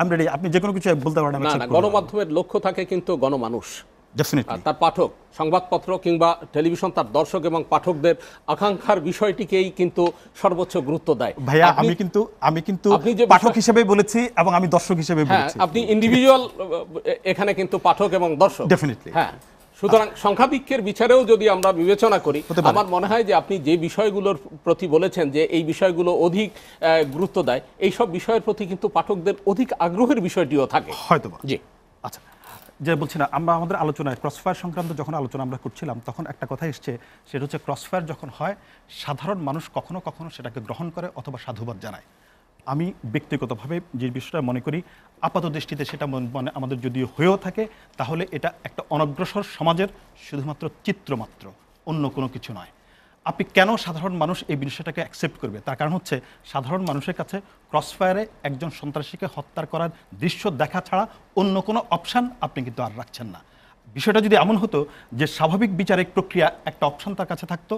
am ready আপনি যে কোনো কিছু বলতে পারেন না
গণমাধ্যমের লক্ষ্য থাকে কিন্তু গণমানুষ তার পাঠক সংবাদপত্র কিংবা টেলিভিশন তার দর্শক এবং পাঠকদের আকাঙ্ক্ষার বিষয়টিকেই কিন্তু সর্বোচ্চ গুরুত্ব দেয় ভাইয়া আমি কিন্তু
আমি কিন্তু পাঠক হিসেবে বলেছি এবং আমি দর্শক হিসেবে হ্যাঁ, বলেছি আপনি ইন্ডিভিজুয়াল
এখানে কিন্তু পাঠক এবং দর্শক ডেফিনেটলি হ্যাঁ সুতরাং সংখ্যাবিক্ষের বিচারেও যদি আমরা বিবেচনা করি আমার মনে হয় যে আপনি যে বিষয়গুলোর প্রতি বলেছেন যে এই বিষয়গুলো অধিক গুরুত্ব দেয় এই সব বিষয়ের প্রতি কিন্তু পাঠকদের অধিক আগ্রহের বিষয়টিও থাকে হয়তো জি
যে বলছি না আমরা আমাদের আলোচনায় ক্রসফায়ার সংক্রান্ত যখন আলোচনা আমরা করছিলাম তখন একটা কথা এসছে সেটা হচ্ছে ক্রসফায়ার যখন হয় সাধারণ মানুষ কখনো কখনো সেটাকে গ্রহণ করে অথবা সাধুবাদ জানায় আমি ব্যক্তিগতভাবে যে বিষয়টা মনে করি আপাত দৃষ্টিতে সেটা মানে আমাদের যদি হয়েও থাকে তাহলে এটা একটা অনগ্রসর সমাজের শুধুমাত্র চিত্রমাত্র অন্য কোনো কিছু নয় আপনি কেন সাধারণ মানুষ এই বিষয়টাকে অ্যাকসেপ্ট করবে তার কারণ হচ্ছে সাধারণ মানুষের কাছে ক্রসফায়ারে একজন সন্ত্রাসীকে হত্যার করার দৃশ্য দেখা ছাড়া অন্য কোনো অপশান আপনি কিন্তু আর রাখছেন না বিষয়টা যদি এমন হতো যে স্বাভাবিক বিচারিক প্রক্রিয়া একটা অপশান তার কাছে থাকতো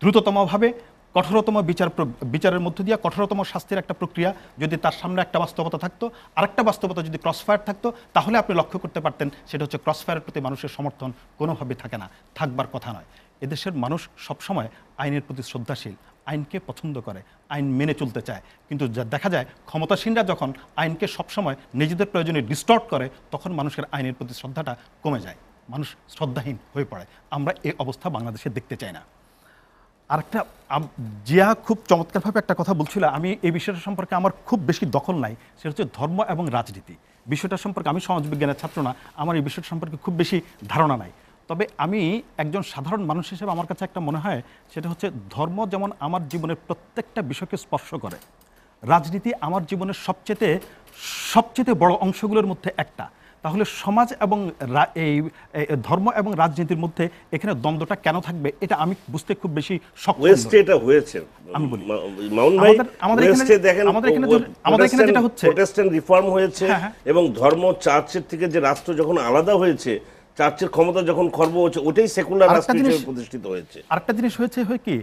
দ্রুততমভাবে কঠোরতম বিচার বিচারের মধ্য দিয়ে কঠোরতম শাস্তির একটা প্রক্রিয়া যদি তার সামনে একটা বাস্তবতা থাকতো আরেকটা বাস্তবতা যদি ক্রসফায়ার থাকতো তাহলে আপনি লক্ষ্য করতে পারতেন সেটা হচ্ছে ক্রসফায়ারের প্রতি মানুষের সমর্থন কোনোভাবে থাকে না থাকবার কথা নয় এদেশের মানুষ সবসময় আইনের প্রতি শ্রদ্ধাশীল আইনকে পছন্দ করে আইন মেনে চলতে চায় কিন্তু যা দেখা যায় ক্ষমতাসীনরা যখন আইনকে সবসময় নিজেদের প্রয়োজনে ডিস্টর্ট করে তখন মানুষের আইনের প্রতি শ্রদ্ধাটা কমে যায় মানুষ শ্রদ্ধাহীন হয়ে পড়ে আমরা এই অবস্থা বাংলাদেশে দেখতে চাই না আরেকটা জিয়া খুব চমৎকারভাবে একটা কথা বলছিল আমি এই বিষয়টা সম্পর্কে আমার খুব বেশি দখল নাই সেটা হচ্ছে ধর্ম এবং রাজনীতি বিষয়টা সম্পর্কে আমি সমাজবিজ্ঞানের ছাত্র না আমার এই বিষয়টা সম্পর্কে খুব বেশি ধারণা নাই তবে আমি একজন সাধারণ মানুষ হিসেবে আমার কাছে একটা মনে হয় সেটা হচ্ছে ধর্ম যেমন আমার জীবনের প্রত্যেকটা বিষয়কে স্পর্শ করে রাজনীতি আমার জীবনের সবচেয়ে সবচেয়ে বড় অংশগুলোর মধ্যে একটা তাহলে সমাজ এবং এই ধর্ম এবং রাজনীতির মধ্যে এখানে দ্বন্দ্বটা কেন থাকবে এটা আমি বুঝতে খুব বেশি ওয়েস্টে এটা
হয়েছে আমি বলি আমাদের এখানে দেখেন আমাদের এখানে আমাদের এখানে যেটা হচ্ছে প্রোটেস্ট্যান্ট রিফর্ম হয়েছে হ্যাঁ, হ্যাঁ। এবং ধর্ম চার্চের থেকে যে রাষ্ট্র যখন আলাদা হয়েছে চার্চের ক্ষমতা যখন খর্ব হচ্ছে ওটাই সেকুলার রাষ্ট্র
প্রতিষ্ঠিত হয়েছে আরেকটা জিনিস হয়েছে হয় কি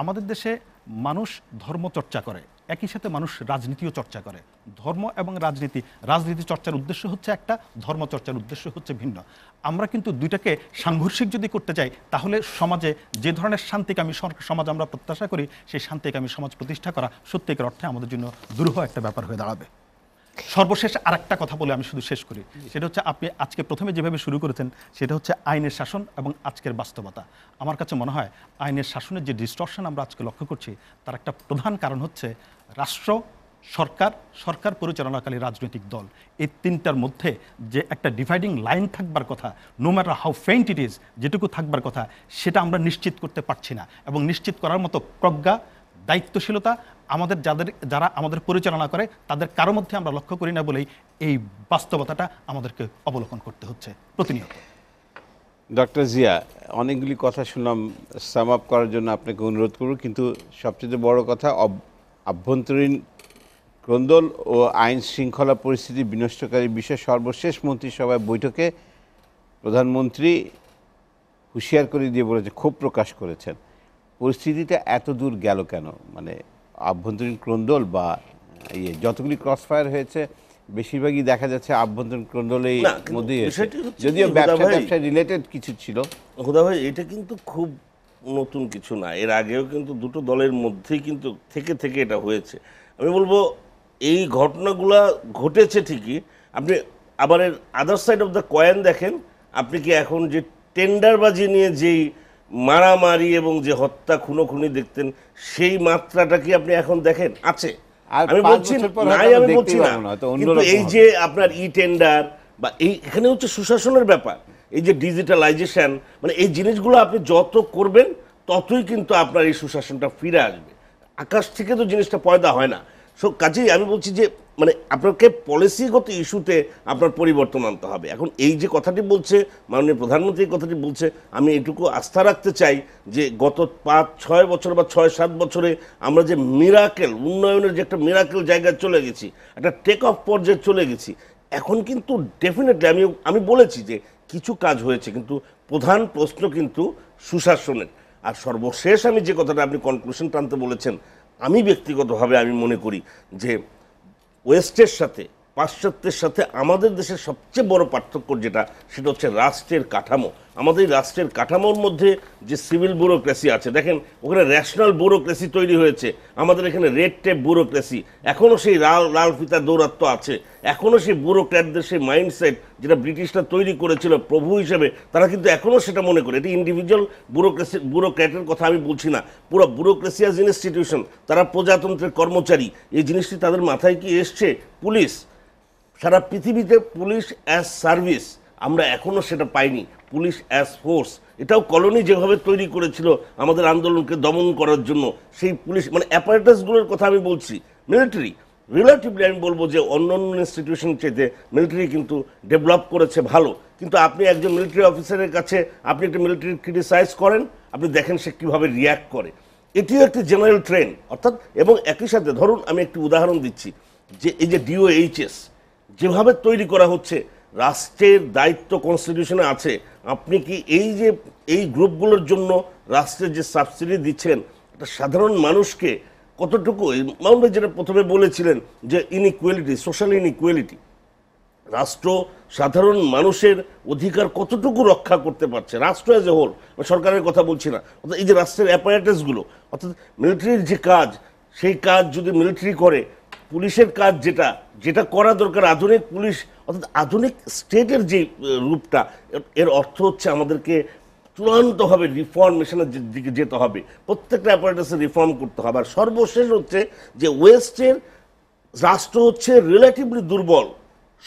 আমাদের দেশে মানুষ ধর্ম চর্চা করে একই সাথে মানুষ রাজনীতিও চর্চা করে ধর্ম এবং রাজনীতি রাজনীতি চর্চার উদ্দেশ্য হচ্ছে একটা ধর্ম চর্চার উদ্দেশ্য হচ্ছে ভিন্ন আমরা কিন্তু দুইটাকে সাংঘর্ষিক যদি করতে চাই তাহলে সমাজে যে ধরনের শান্তিকামী সমাজ আমরা প্রত্যাশা করি সেই শান্তিকামী সমাজ প্রতিষ্ঠা করা সত্যিকার অর্থে আমাদের জন্য দুরূহ একটা ব্যাপার হয়ে দাঁড়াবে সর্বশেষ আর একটা কথা বলে আমি শুধু শেষ করি সেটা হচ্ছে আপনি আজকে প্রথমে যেভাবে শুরু করেছেন সেটা হচ্ছে আইনের শাসন এবং আজকের বাস্তবতা আমার কাছে মনে হয় আইনের শাসনের যে ডিস্টর্শন আমরা আজকে লক্ষ্য করছি তার একটা প্রধান কারণ হচ্ছে রাষ্ট্র সরকার সরকার পরিচালনাকারী রাজনৈতিক দল এই তিনটার মধ্যে যে একটা ডিভাইডিং লাইন থাকবার কথা no matter how faint it is যেটুকু থাকবার কথা সেটা আমরা নিশ্চিত করতে পারছি না এবং নিশ্চিত করার মতো প্রজ্ঞা দায়িত্বশীলতা আমাদের যাদের যারা আমাদের পরিচালনা করে তাদের কারো মধ্যে আমরা লক্ষ্য করি না বলেই এই বাস্তবতাটা আমাদেরকে অবলোকন করতে হচ্ছে প্রতিনিয়ত
ডক্টর জিয়া অনেকগুলি কথা শুনলাম সাম আপ করার জন্য আপনাকে অনুরোধ করব কিন্তু সবচেয়ে বড় কথা আভ্যন্তরীণ ক্রন্দল ও আইন শৃঙ্খলা পরিস্থিতি বিনষ্টকারী বিষয়ে সর্বশেষ মন্ত্রিসভায় বৈঠকে প্রধানমন্ত্রী হুঁশিয়ার করে দিয়ে বলেছে ক্ষোভ প্রকাশ করেছেন পরিস্থিতিটা এত দূর গেল কেন মানে আভ্যন্তরীণ ক্রন্দল বা ইয়ে যতগুলি ক্রসফায়ার হয়েছে বেশিরভাগই দেখা যাচ্ছে আভ্যন্তরীণ
ক্রন্দলেই মধ্যে যদিও ব্যবসা ব্যবসা রিলেটেড কিছু ছিল হুদা ভাই এটা কিন্তু খুব নতুন কিছু না এর আগেও কিন্তু দুটো দলের মধ্যেই কিন্তু থেকে থেকে এটা হয়েছে আমি বলবো এই ঘটনাগুলা ঘটেছে ঠিকই আপনি আবার এর other side of the coin দেখেন আপনি কি এখন যে টেন্ডারবাজি নিয়ে যেই মারামারি এবং যে হত্যা খুনি দেখতেন সেই মাত্রাটা কি আপনি এখন দেখেন আছে আমি বলছি নাই আমি বলছি না কিন্তু এই যে আপনার ই টেন্ডার বা এই এখানে হচ্ছে সুশাসনের ব্যাপার এই যে ডিজিটালাইজেশন মানে এই জিনিসগুলো আপনি যত করবেন ততই কিন্তু আপনার এই সুশাসনটা ফিরে আসবে আকাশ থেকে তো জিনিসটা পয়দা হয় না সো কাজেই আমি বলছি যে মানে আপনাকে পলিসিগত ইস্যুতে আপনার পরিবর্তন আনতে হবে এখন এই যে কথাটি বলছে মাননীয় প্রধানমন্ত্রী কথাটি বলছে আমি এটুকু আস্থা রাখতে চাই যে গত পাঁচ ছয় বছর বা ছয় সাত বছরে আমরা যে মিরাকেল উন্নয়নের যে একটা মিরাকেল জায়গায় চলে গেছি একটা টেক অফ পর্যায়ে চলে গেছি এখন কিন্তু ডেফিনেটলি আমি আমি বলেছি যে কিছু কাজ হয়েছে কিন্তু প্রধান প্রশ্ন কিন্তু সুশাসনের আর সর্বশেষ আমি যে কথাটা আপনি কনক্লুশন টানতে বলেছেন আমি ব্যক্তিগতভাবে আমি মনে করি যে ওয়েস্টের সাথে পাশ্চাত্যের সাথে আমাদের দেশের সবচেয়ে বড় পার্থক্য যেটা সেটা হচ্ছে রাষ্ট্রের কাঠামো আমাদের রাষ্ট্রের কাঠামোর মধ্যে যে সিভিল ব্যুরোক্রেসি আছে দেখেন ওখানে ন্যাশনাল ব্যুরোক্রেসি তৈরি হয়েছে আমাদের এখানে রেড টেপ ব্যুরোক্রেসি এখনও সেই লাল লাল ফিতা দৌরাত্ম আছে এখনও সেই ব্যুরোক্র্যাটদের সেই মাইন্ডসেট যেটা ব্রিটিশরা তৈরি করেছিল প্রভু হিসেবে তারা কিন্তু এখনও সেটা মনে করে এটি ইন্ডিভিজুয়াল ব্যুরোক্রেসি ব্যুরোক্র্যাটের কথা আমি বলছি না পুরো ব্যুরোক্রেসি অ্যাজ ইনস্টিটিউশন তারা প্রজাতন্ত্রের কর্মচারী এই জিনিসটি তাদের মাথায় কি এসছে পুলিশ সারা পৃথিবীতে পুলিশ অ্যাজ সার্ভিস আমরা এখনও সেটা পাইনি পুলিশ অ্যাজ ফোর্স এটাও কলোনি যেভাবে তৈরি করেছিল আমাদের আন্দোলনকে দমন করার জন্য সেই পুলিশ মানে অ্যাপারেটাসগুলোর কথা আমি বলছি মিলিটারি রিলেটিভলি আমি বলবো যে অন্য অন্য ইনস্টিটিউশন চেয়েতে মিলিটারি কিন্তু ডেভেলপ করেছে ভালো কিন্তু আপনি একজন মিলিটারি অফিসারের কাছে আপনি একটা মিলিটারি ক্রিটিসাইজ করেন আপনি দেখেন সে কীভাবে রিয়্যাক্ট করে এটিও একটি জেনারেল ট্রেন অর্থাৎ এবং একই সাথে ধরুন আমি একটি উদাহরণ দিচ্ছি যে এই যে ডিওএইচএস যেভাবে তৈরি করা হচ্ছে রাষ্ট্রের দায়িত্ব কনস্টিটিউশনে আছে আপনি কি এই যে এই গ্রুপগুলোর জন্য রাষ্ট্রের যে সাবসিডি দিচ্ছেন এটা সাধারণ মানুষকে কতটুকু মামলা যেটা প্রথমে বলেছিলেন যে ইনইকুয়ালিটি সোশ্যাল ইনইকুয়ালিটি রাষ্ট্র সাধারণ মানুষের অধিকার কতটুকু রক্ষা করতে পারছে রাষ্ট্র এজ এ হোল সরকারের কথা বলছি না অর্থাৎ এই যে রাষ্ট্রের অ্যাপারেটাসগুলো অর্থাৎ মিলিটারির যে কাজ সেই কাজ যদি মিলিটারি করে পুলিশের কাজ যেটা যেটা করা দরকার আধুনিক পুলিশ অর্থাৎ আধুনিক স্টেটের যে রূপটা এর অর্থ হচ্ছে আমাদেরকে চূড়ান্তভাবে রিফর্মেশনের দিকে যেতে হবে প্রত্যেকটা অ্যাপারেটাসে রিফর্ম করতে হবে আর সর্বশেষ হচ্ছে যে ওয়েস্টের রাষ্ট্র হচ্ছে রিলেটিভলি দুর্বল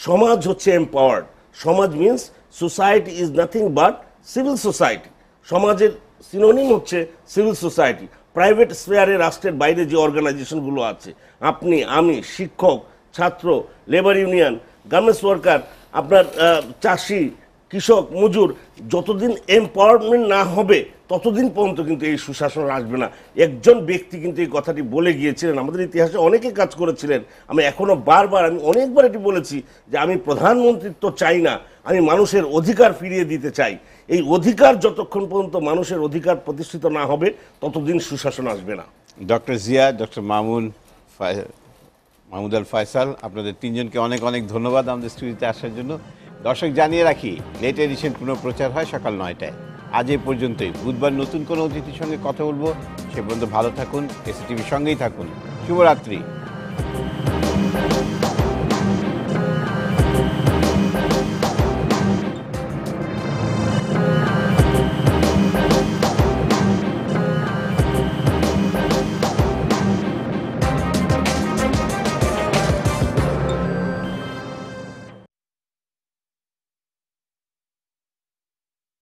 সমাজ হচ্ছে এম্পাওয়ার্ড সমাজ means society is nothing but civil society সমাজের সিনোনিম হচ্ছে সিভিল সোসাইটি প্রাইভেট স্পেয়ারে রাষ্ট্রের বাইরে যে অর্গানাইজেশনগুলো আছে আপনি আমি শিক্ষক ছাত্র লেবার ইউনিয়ন গার্মেন্টস ওয়ার্কার আপনার চাষি কৃষক মজুর যতদিন এম্পাওয়ারমেন্ট না হবে ততদিন পর্যন্ত কিন্তু এই সুশাসন আসবে না একজন ব্যক্তি কিন্তু এই কথাটি বলে গিয়েছিলেন আমাদের ইতিহাসে অনেকে কাজ করেছিলেন আমি এখনও বারবার আমি অনেকবার এটি বলেছি যে আমি তো চাই না আমি মানুষের অধিকার ফিরিয়ে দিতে চাই এই অধিকার যতক্ষণ পর্যন্ত মানুষের অধিকার প্রতিষ্ঠিত না হবে ততদিন সুশাসন আসবে না ডক্টর জিয়া
ডক্টর মামুন মাহমুদ আল ফয়সাল আপনাদের তিনজনকে অনেক অনেক ধন্যবাদ আমাদের স্টুডিওতে আসার জন্য দর্শক জানিয়ে রাখি লেট এডিশন পুনঃপ্রচার হয় সকাল নয়টায় আজ এ পর্যন্তই বুধবার নতুন কোনো অতিথির সঙ্গে কথা বলবো সে পর্যন্ত ভালো থাকুন এসিটিভির সঙ্গেই থাকুন শুভরাত্রি